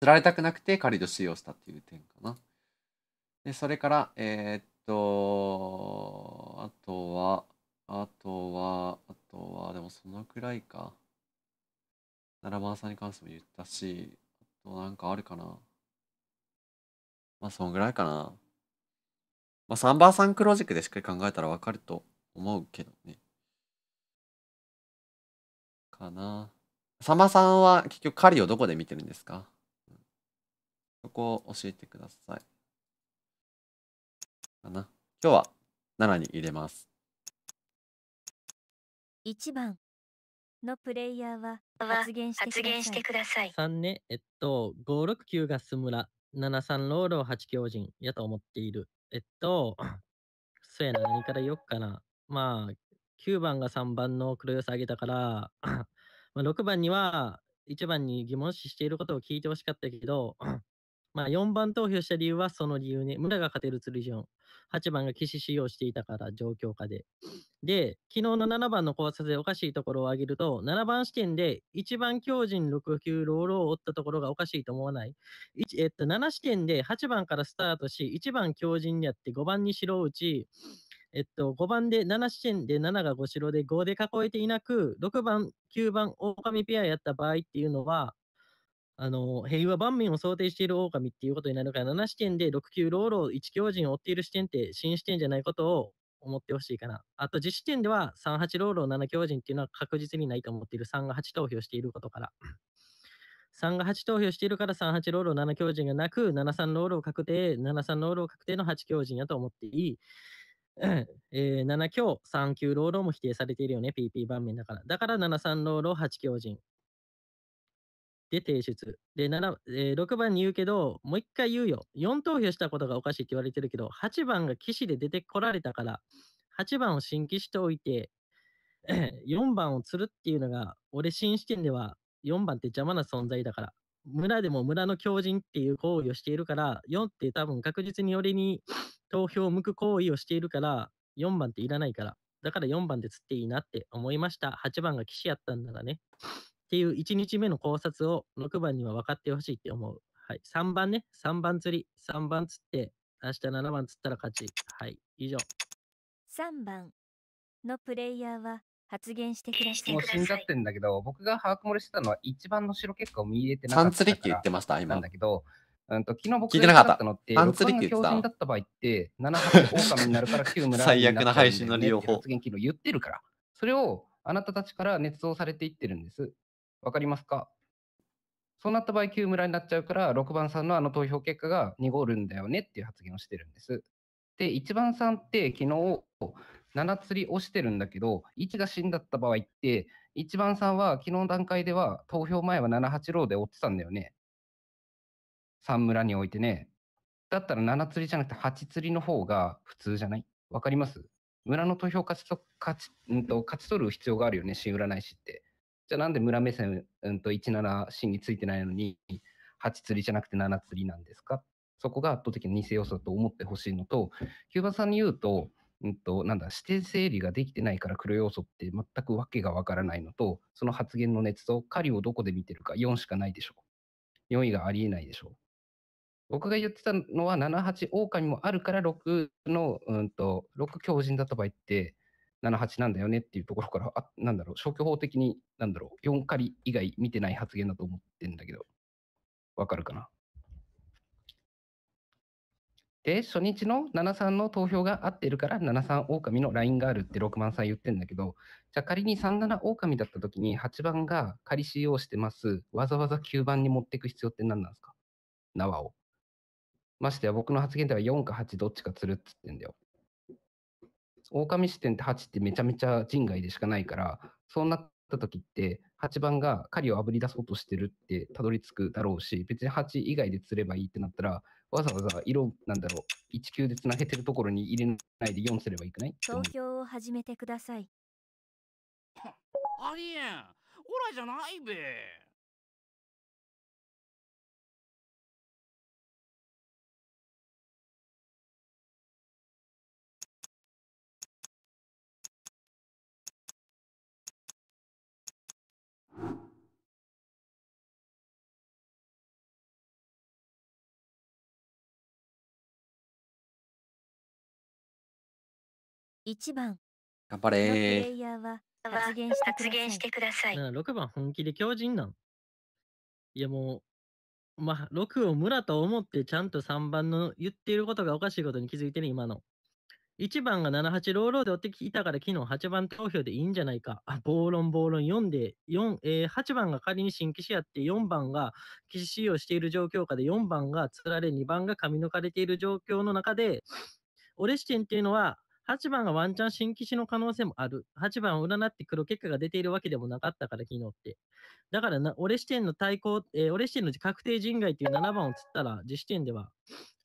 釣られたくなくて仮りと使用したっていう点かな。で、それから、えー、っと、あとは、あとは、あとは、でもそのくらいか。奈良さんに関しても言ったし、あとなんかあるかな。まあ、そんぐらいかな。まあ、サンバーサンクロジックでしっかり考えたらわかると思うけどね。かな。サマさんは結局狩りをどこで見てるんですか、そこを教えてください。かな。今日は7に入れます。1番のプレイヤーは発言してください。3ね、えっと、569がスムラ、73ロールを8強人やと思っている。えっと、[clears throat] そうやな、何から言おっかな。まあ、9番が3番の黒寄さあげたから、[clears throat] まあ、6番には1番に疑問視していることを聞いてほしかったけど、[clears throat] まあ、4番投票した理由はその理由ね。村が勝てるツルジョン。8番が騎士使用していたから状況下で。で、昨日の7番の考察でおかしいところを挙げると、7番視点で1番強靭6級ローローを追ったところがおかしいと思わない。えっと、7視点で8番からスタートし、1番強靭やって5番に白を打ち、えっと、5番で7視点で7が5白で5で囲えていなく、6番、9番、狼ペアやった場合っていうのは、あの、平和盤面を想定している狼っていうことになるから、7視点で6級ロールを1強陣を追っている視点って新視点じゃないことを思ってほしいかな。あと、実視点では38ロールを7強陣っていうのは確実にないと思っている3が8投票していることから。3が8投票しているから38ロールを7強陣がなく、73ロールを確定、73ロールを確定の8強陣やと思っていい。えー、7強、3級ロールも否定されているよね、PP 盤面だから。だから73ロールを8強陣。で提出。で、えー、6番に言うけど、もう一回言うよ。4投票したことがおかしいって言われてるけど、8番が騎士で出てこられたから、8番を新規しておいて、4 [clears throat] 番を釣るっていうのが、俺新試験では4番って邪魔な存在だから、村でも村の狂人っていう行為をしているから、4って多分確実に俺に [sniffs] 投票を向く行為をしているから、4番っていらないから、だから4番で釣っていいなって思いました。8番が騎士やったんだらね。っていう1日目の考察を6番には分かってほしいって思う。はい。3番ね。3番釣り。3番釣って、明日7番釣ったら勝ち。はい。以上。3番のプレイヤーは発言してください。もう死んじゃってんだけど、僕が把握漏れしてたのは1番の白結果を見入れてなかった3釣りって言ってました、今。なんだけど、うんと、昨日僕が言ったのって、3釣りって言ってた。だった場合って、7発狼になるから9村にな最悪な配信の利用法。発言機能言ってるから。それをあなたたちから捏造されていってるんです。分かりますかそうなった場合、9村になっちゃうから、6番さんのあの投票結果が濁るんだよねっていう発言をしてるんです。で、1番さんって昨日、7釣り押してるんだけど、1が死んだった場合って、1番さんは昨日の段階では投票前は78ローで追ってたんだよね。3村においてね。だったら7釣りじゃなくて8釣りの方が普通じゃないわかります村の投票勝ちと勝ち、うんと、勝ち取る必要があるよね、新占い師って。じゃあなんで村目線、うんと、と17芯についてないのに、8釣りじゃなくて7釣りなんですかそこが圧倒的な偽要素だと思ってほしいのと、キューバさんに言うと、うんと、なんだ、指定整理ができてないから黒要素って全く訳がわからないのと、その発言の熱と、狩りをどこで見てるか4しかないでしょう。4位がありえないでしょう。僕が言ってたのは7、8、狼もあるから6の、うんと、6強人だった場合って、78なんだよねっていうところから、あ、なんだろう、消去法的に、なんだろう、4り以外見てない発言だと思ってんだけど、わかるかなで、初日の73の投票が合ってるから、73狼のラインがあるって6万さん言ってんだけど、じゃあ仮に37狼だった時に8番が仮使用してます。わざわざ9番に持っていく必要って何なんですか縄を。ましてや僕の発言では4か8どっちか釣るっつってんだよ。狼視点って8ってめちゃめちゃ人外でしかないから、そうなった時って、8番が狩りをあぶり出そうとしてるってたどり着くだろうし、別に8以外で釣ればいいってなったら、わざわざ色、なんだろう、1級でつなげてるところに入れないで4すればいいくない投票を始めてください。ありえんオラじゃないべ。1番頑張れプレイヤーは発言してくださいだ6番本気で強人なんいやもうまあ6を村と思ってちゃんと3番の言っていることがおかしいことに気づいてる、ね、今の1番が78ローローで追ってきたから昨日8番投票でいいんじゃないか。あ、暴論暴論4で、4えー、8番が仮に新騎士やって4番が騎士使用している状況下で4番が釣られ2番が噛み抜かれている状況の中で、オレシテンっていうのは8番がワンチャン新騎士の可能性もある。8番を占って黒結果が出ているわけでもなかったから、昨日って。だからな、俺視点の対抗、えー、俺視点の確定人外っていう7番を釣ったら、自視点では、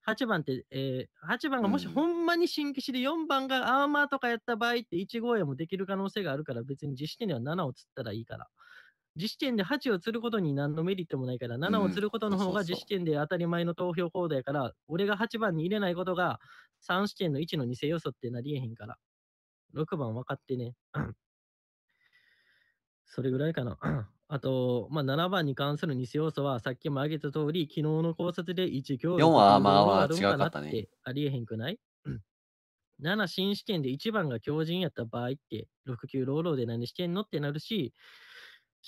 8番って、えー、8番がもしほんまに新騎士で4番がアーマーとかやった場合って1号やもできる可能性があるから、別に自視点では7を釣ったらいいから。自治権で8を釣ることに何のメリットもないから、7を釣ることの方が自治権で当たり前の投票行動やから、俺が8番に入れないことが3試験の1の偽要素ってなりえへんから。6番分かってね。[clears throat] それぐらいかな。[clears throat] あと、まあ、7番に関する偽要素は、さっきも挙げた通り、昨日の考察で1行4はまあまあ違うかったね。ありえへんくない7新試験で1番が強靭やった場合って、6級労働で何してんのってなるし、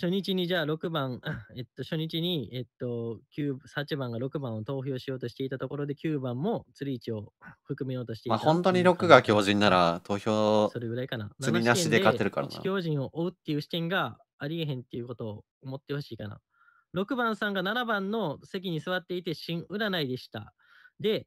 初日にじゃあ6番、[laughs] えっと、初日に、えっと、8番が6番を投票しようとしていたところで、9番も釣り位置を含めようとしていたまあ、本当に6が強靭なら投票、それぐらいかな。釣りなしで勝ってるからな。強人を追うっていう視点がありえへんっていうことを思ってほしいかな。6番さんが7番の席に座っていて、新占いでした。で、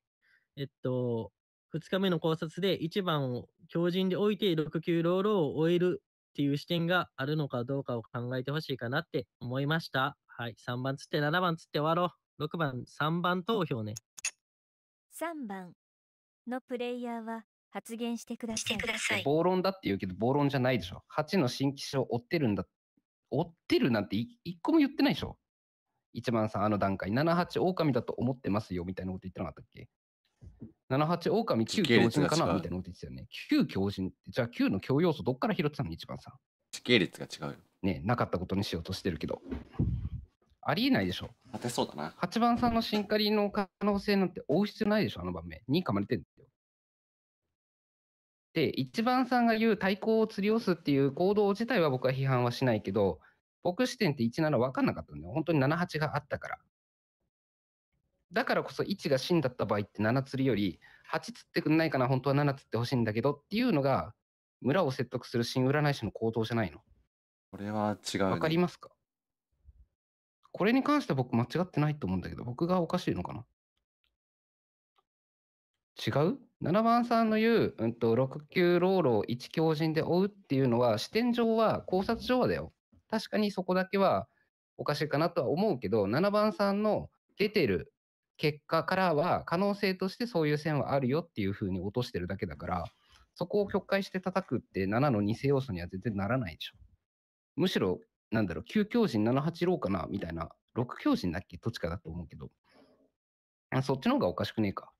えっと、2日目の考察で1番を強靭で置いて6 9、ローローを終えるっていう視点があるのかどうかを考えてほしいかなって思いました。はい、3番つって7番つって終わろう。6番、3番投票ね。3番のプレイヤーは発言してください。暴論だって言うけど、暴論じゃないでしょ。8の新機種を追ってるんだ。追ってるなんて一個も言ってないでしょ。1番さん、あの段階、78狼だと思ってますよみたいなこと言ってなかったっけ78狼9強人かなみたいなこと言ってたよね。9強人じゃあ9の強要素どっから拾ってたの一番さ。地形列が違うよ。ねなかったことにしようとしてるけど。ありえないでしょ。当てそうだな。8番さんのシンカリの可能性なんて追うないでしょ、あの場面。2噛まれてるんだよ。で、1番さんが言う対抗を釣り押すっていう行動自体は僕は批判はしないけど、僕視点って17分かんなかったんだよ。本当に78があったから。だからこそ1が真だった場合って7釣りより、8釣ってくんないかな、本当は7釣ってほしいんだけどっていうのが、村を説得する新占い師の行動じゃないの。これは違う、ね。わかりますかこれに関しては僕間違ってないと思うんだけど、僕がおかしいのかな違う ?7 番さんの言う、うんと、6級老老1強靭で追うっていうのは、視点上は考察上はだよ。確かにそこだけはおかしいかなとは思うけど、7番さんの出てる結果からは可能性としてそういう線はあるよっていうふうに落としてるだけだから、そこを曲解して叩くって7の偽要素には全然ならないでしょ。むしろ、なんだろう、9強人7、8ローかなみたいな、6強人だっけどっちかだと思うけど、あそっちの方がおかしくねえか。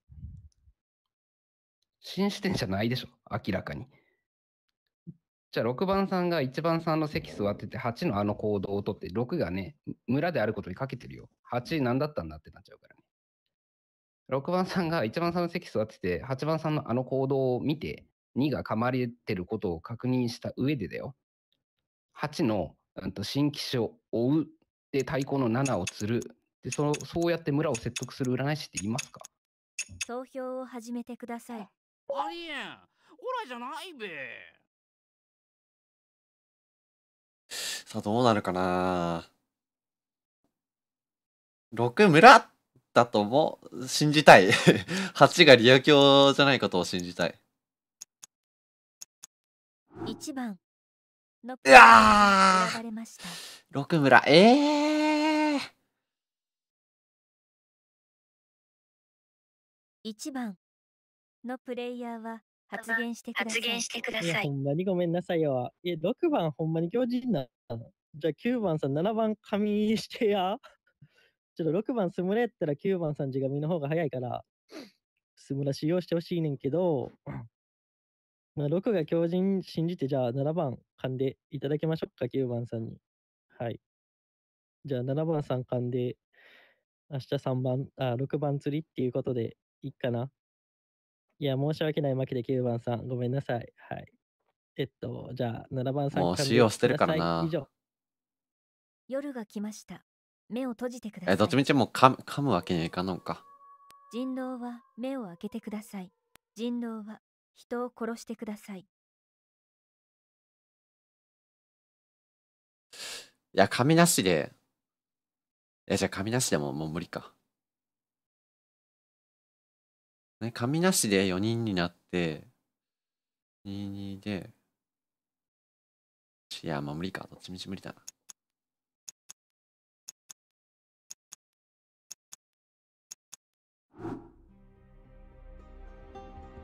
新視点じゃないでしょ、明らかに。じゃあ6番さんが1番さんの席座ってて、8のあの行動をとって、6がね、村であることにかけてるよ。8何だったんだってなっちゃうからね。6番さんが1番さんの席座ってて、8番さんのあの行動を見て、2が噛まれてることを確認した上でだよ。8の、うん、と新機種を追う、で、太鼓の7を釣る。でその、そうやって村を説得する占い師っていますか投票を始めてください。ありえんオラじゃないべさあ、どうなるかな ?6 村だとも信じたい8 [laughs] がリア教じゃないことを信じたい1番のうわ六村ええー、番のプレイヤーは発言してください。発してください。ほんまにごめんなさいよ。え、6番ほんまに強人なのじゃあ9番さ、ん、7番仮眠してや。ちょっと6番スムラやったら9番さん地紙の方が早いから、スムラ使用してほしいねんけど、まあ、6が強人信じて、じゃあ7番んでいただきましょうか、9番さんに。はい。じゃあ7番さんんで、明日3番、あ、6番釣りっていうことでいいかな。いや、申し訳ない負けで9番さん、ごめんなさい。はい。えっと、じゃあ7番さんで。もう使用してるからな。以上。夜が来ました。目を閉じてください。え、どっちみちも噛む噛むわけにはいかのか。人狼は目を開けてください。人狼は人を殺してください。いや、紙なしで。いや、じゃあ紙なしでももう無理か。ね、紙なしで4人になって、22で。いや、まあ無理か。どっちみち無理だな。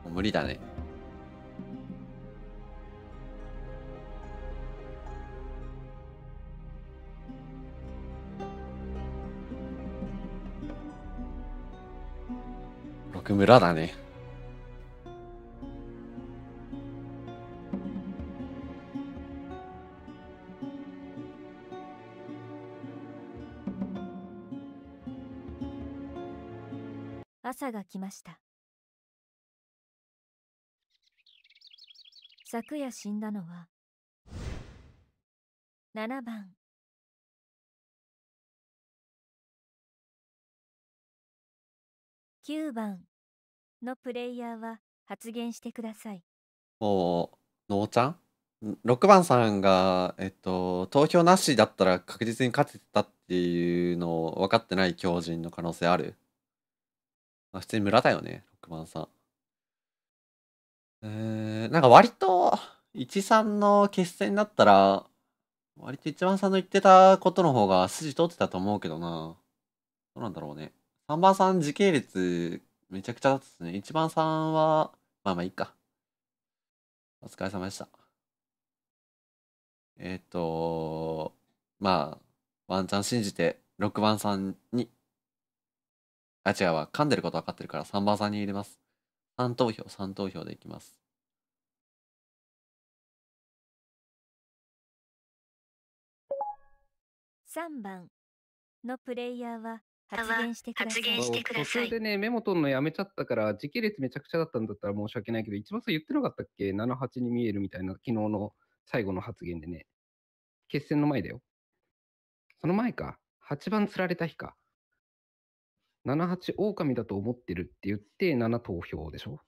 無理だね。六村だね。朝が来ました。昨夜死んだのは7番9番のプレイヤーは発言してください。おのーちゃん6番さんが、えっと、投票なしだったら確実に勝ててたっていうのを分かってない狂人の可能性ある、まあ、普通に村だよね6番さん。えー、なんか割と、13の決戦になったら、割と1番さんの言ってたことの方が筋通ってたと思うけどな。どうなんだろうね。3番さん時系列めちゃくちゃだったっすね。1番さんは、まあまあいいか。お疲れ様でした。えっ、ー、と、まあ、ワンチャン信じて6番さんに、あ、違うわ。噛んでること分かってるから3番さんに入れます。3投票、3投票でいきます。3番のプレイヤーは発言してください。途中でね、メモ取るのやめちゃったから、時系列めちゃくちゃだったんだったら申し訳ないけど、一番そ言ってなかったっけ ?78 に見えるみたいな、昨日の最後の発言でね。決戦の前だよ。その前か。8番釣られた日か。7、八狼だと思ってるって言って、7投票でしょ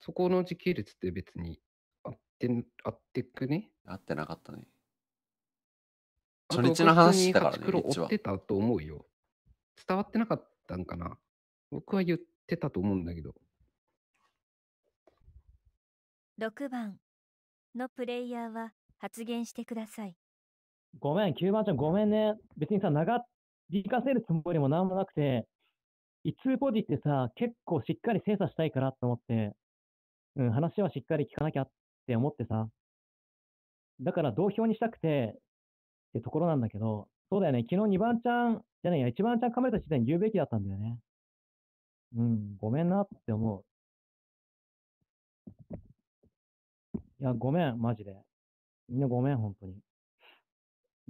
そこの時系列って別に合って、合ってくね合ってなかったね。初日の話だからね。黒追ってたと思うよ。伝わってなかったんかな僕は言ってたと思うんだけど。6番のプレイヤーは発言してください。ごめん、9番ちゃん、ごめんね。別にさ、長理かせるつもりもなんもなくて、一通ポジってさ、結構しっかり精査したいからと思って、うん、話はしっかり聞かなきゃって思ってさ、だから同票にしたくて、ってところなんだけど、そうだよね、昨日2番ちゃん、じゃないや、1番ちゃんカメラた時点言うべきだったんだよね。うん、ごめんなって思う。いや、ごめん、マジで。みんなごめん、本当に。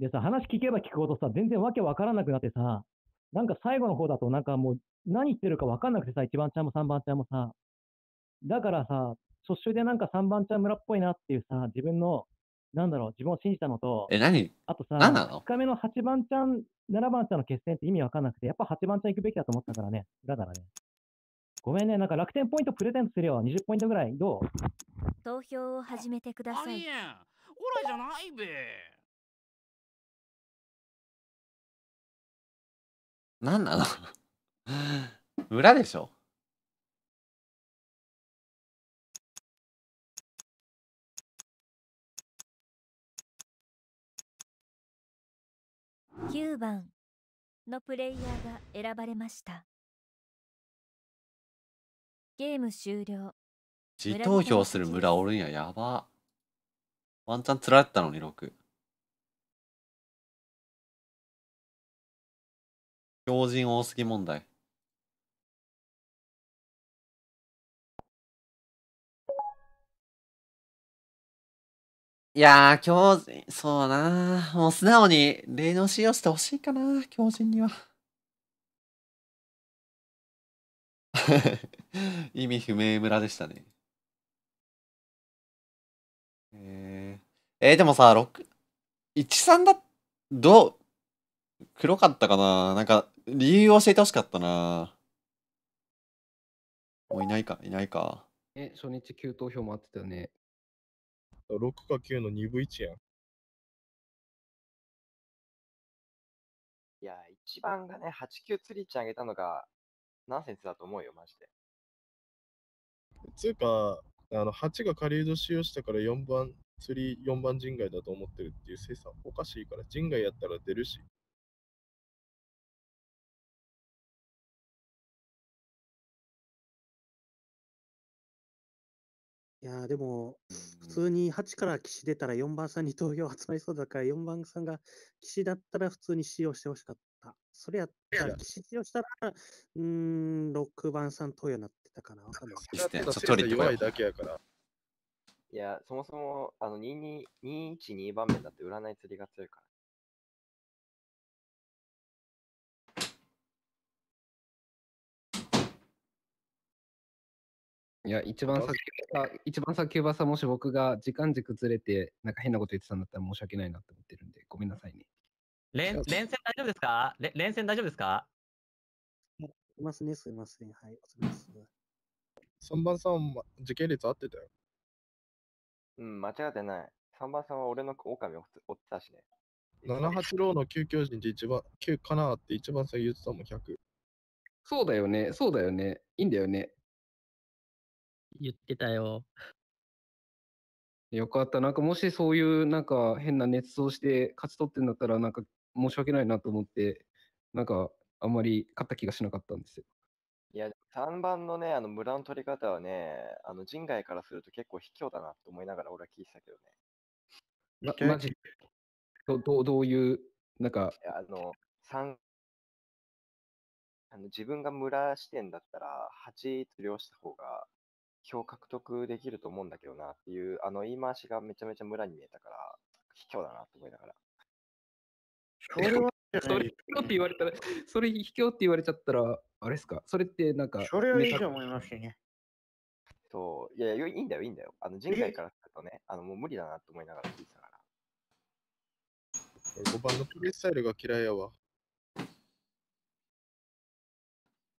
でさ、話聞けば聞くほどさ、全然わけわからなくなってさ、なんか最後の方だとなんかもう何言ってるかわかんなくてさ、1番ちゃんも3番ちゃんもさ、だからさ、初週でなんか3番ちゃん村っぽいなっていうさ、自分の、なんだろう、自分を信じたのと、え、何あとさ、何なの ?2 日目の8番ちゃん、7番ちゃんの決戦って意味わかんなくて、やっぱ8番ちゃん行くべきだと思ったからね、だからね。ごめんね、なんか楽天ポイントプレゼントするよ、20ポイントぐらい、どう投票を始めてください。あれや、オラじゃないべ。何なの村でしょ9番のプレイヤーが選ばれましたゲーム終了自投票する村おるんややばワンチャンつられたのに6強人多すぎ問題。いやー、強そうなもう素直に霊能使用してほしいかな強人には。[laughs] 意味不明村でしたね。えー、えー、でもさ、6、13だ、どう、黒かったかななんか、理由を教えてほしかったな。もういないか、いないか。え、初日急投票もあってたよね。6か9の2分1やん。いや、一番がね、8、9釣りち上げたのが、ナンセンスだと思うよ、マジで。つうか、あの、8が狩人使用したから4番、釣り4番人外だと思ってるっていう精査おかしいから、人外やったら出るし。いやでも、普通に8から岸出たら4番さんに投票集まりそうだから、4番さんが岸だったら普通に使用してほしかった。それやったら、岸使用したら、うん、6番さん投票になってたかな。わかんない。弱いだけやから。いや、そもそも、あの、2 2 212番目だって占い釣りが強いから。いや、一番さ先は、一番さ先はさ、もし僕が時間軸ずれて、なんか変なこと言ってたんだったら申し訳ないなって思ってるんで、ごめんなさいね。連連戦大丈夫ですか連連戦大丈夫ですかいますね、すいません。はい、お疲れ様です。3番さん、時系列合ってたよ。うん、間違ってない。3番さんは俺の狼を追ってたしね。78ローの旧急人で一番、9かなって一番さ、言ってたもん、100。そうだよね、そうだよね。いいんだよね。言ってたよ。よかった。なんかもしそういうなんか変な熱をして勝ち取ってんだったらなんか申し訳ないなと思って、なんかあんまり勝った気がしなかったんですよ。いや、3番のね、あの村の取り方はね、あの人外からすると結構卑怯だなと思いながら俺は聞いてたけどね。ま、マジどどどういう、なんか。あの、3、あの自分が村視点だったら、8釣りをした方が票獲得できると思うんだけどなっていう、あの言い回しがめちゃめちゃ村に見えたから、卑怯だなと思いながら。[laughs] それは、[laughs] それ卑怯って言われたら、それ卑怯って言われちゃったら、あれっすかそれってなんか。それはいいと思いますね。そう、いやいいんだよ、いいんだよ。あの人外からするとね、あのもう無理だなと思いながら聞いてたから。5番のプレイスタイルが嫌いやわ。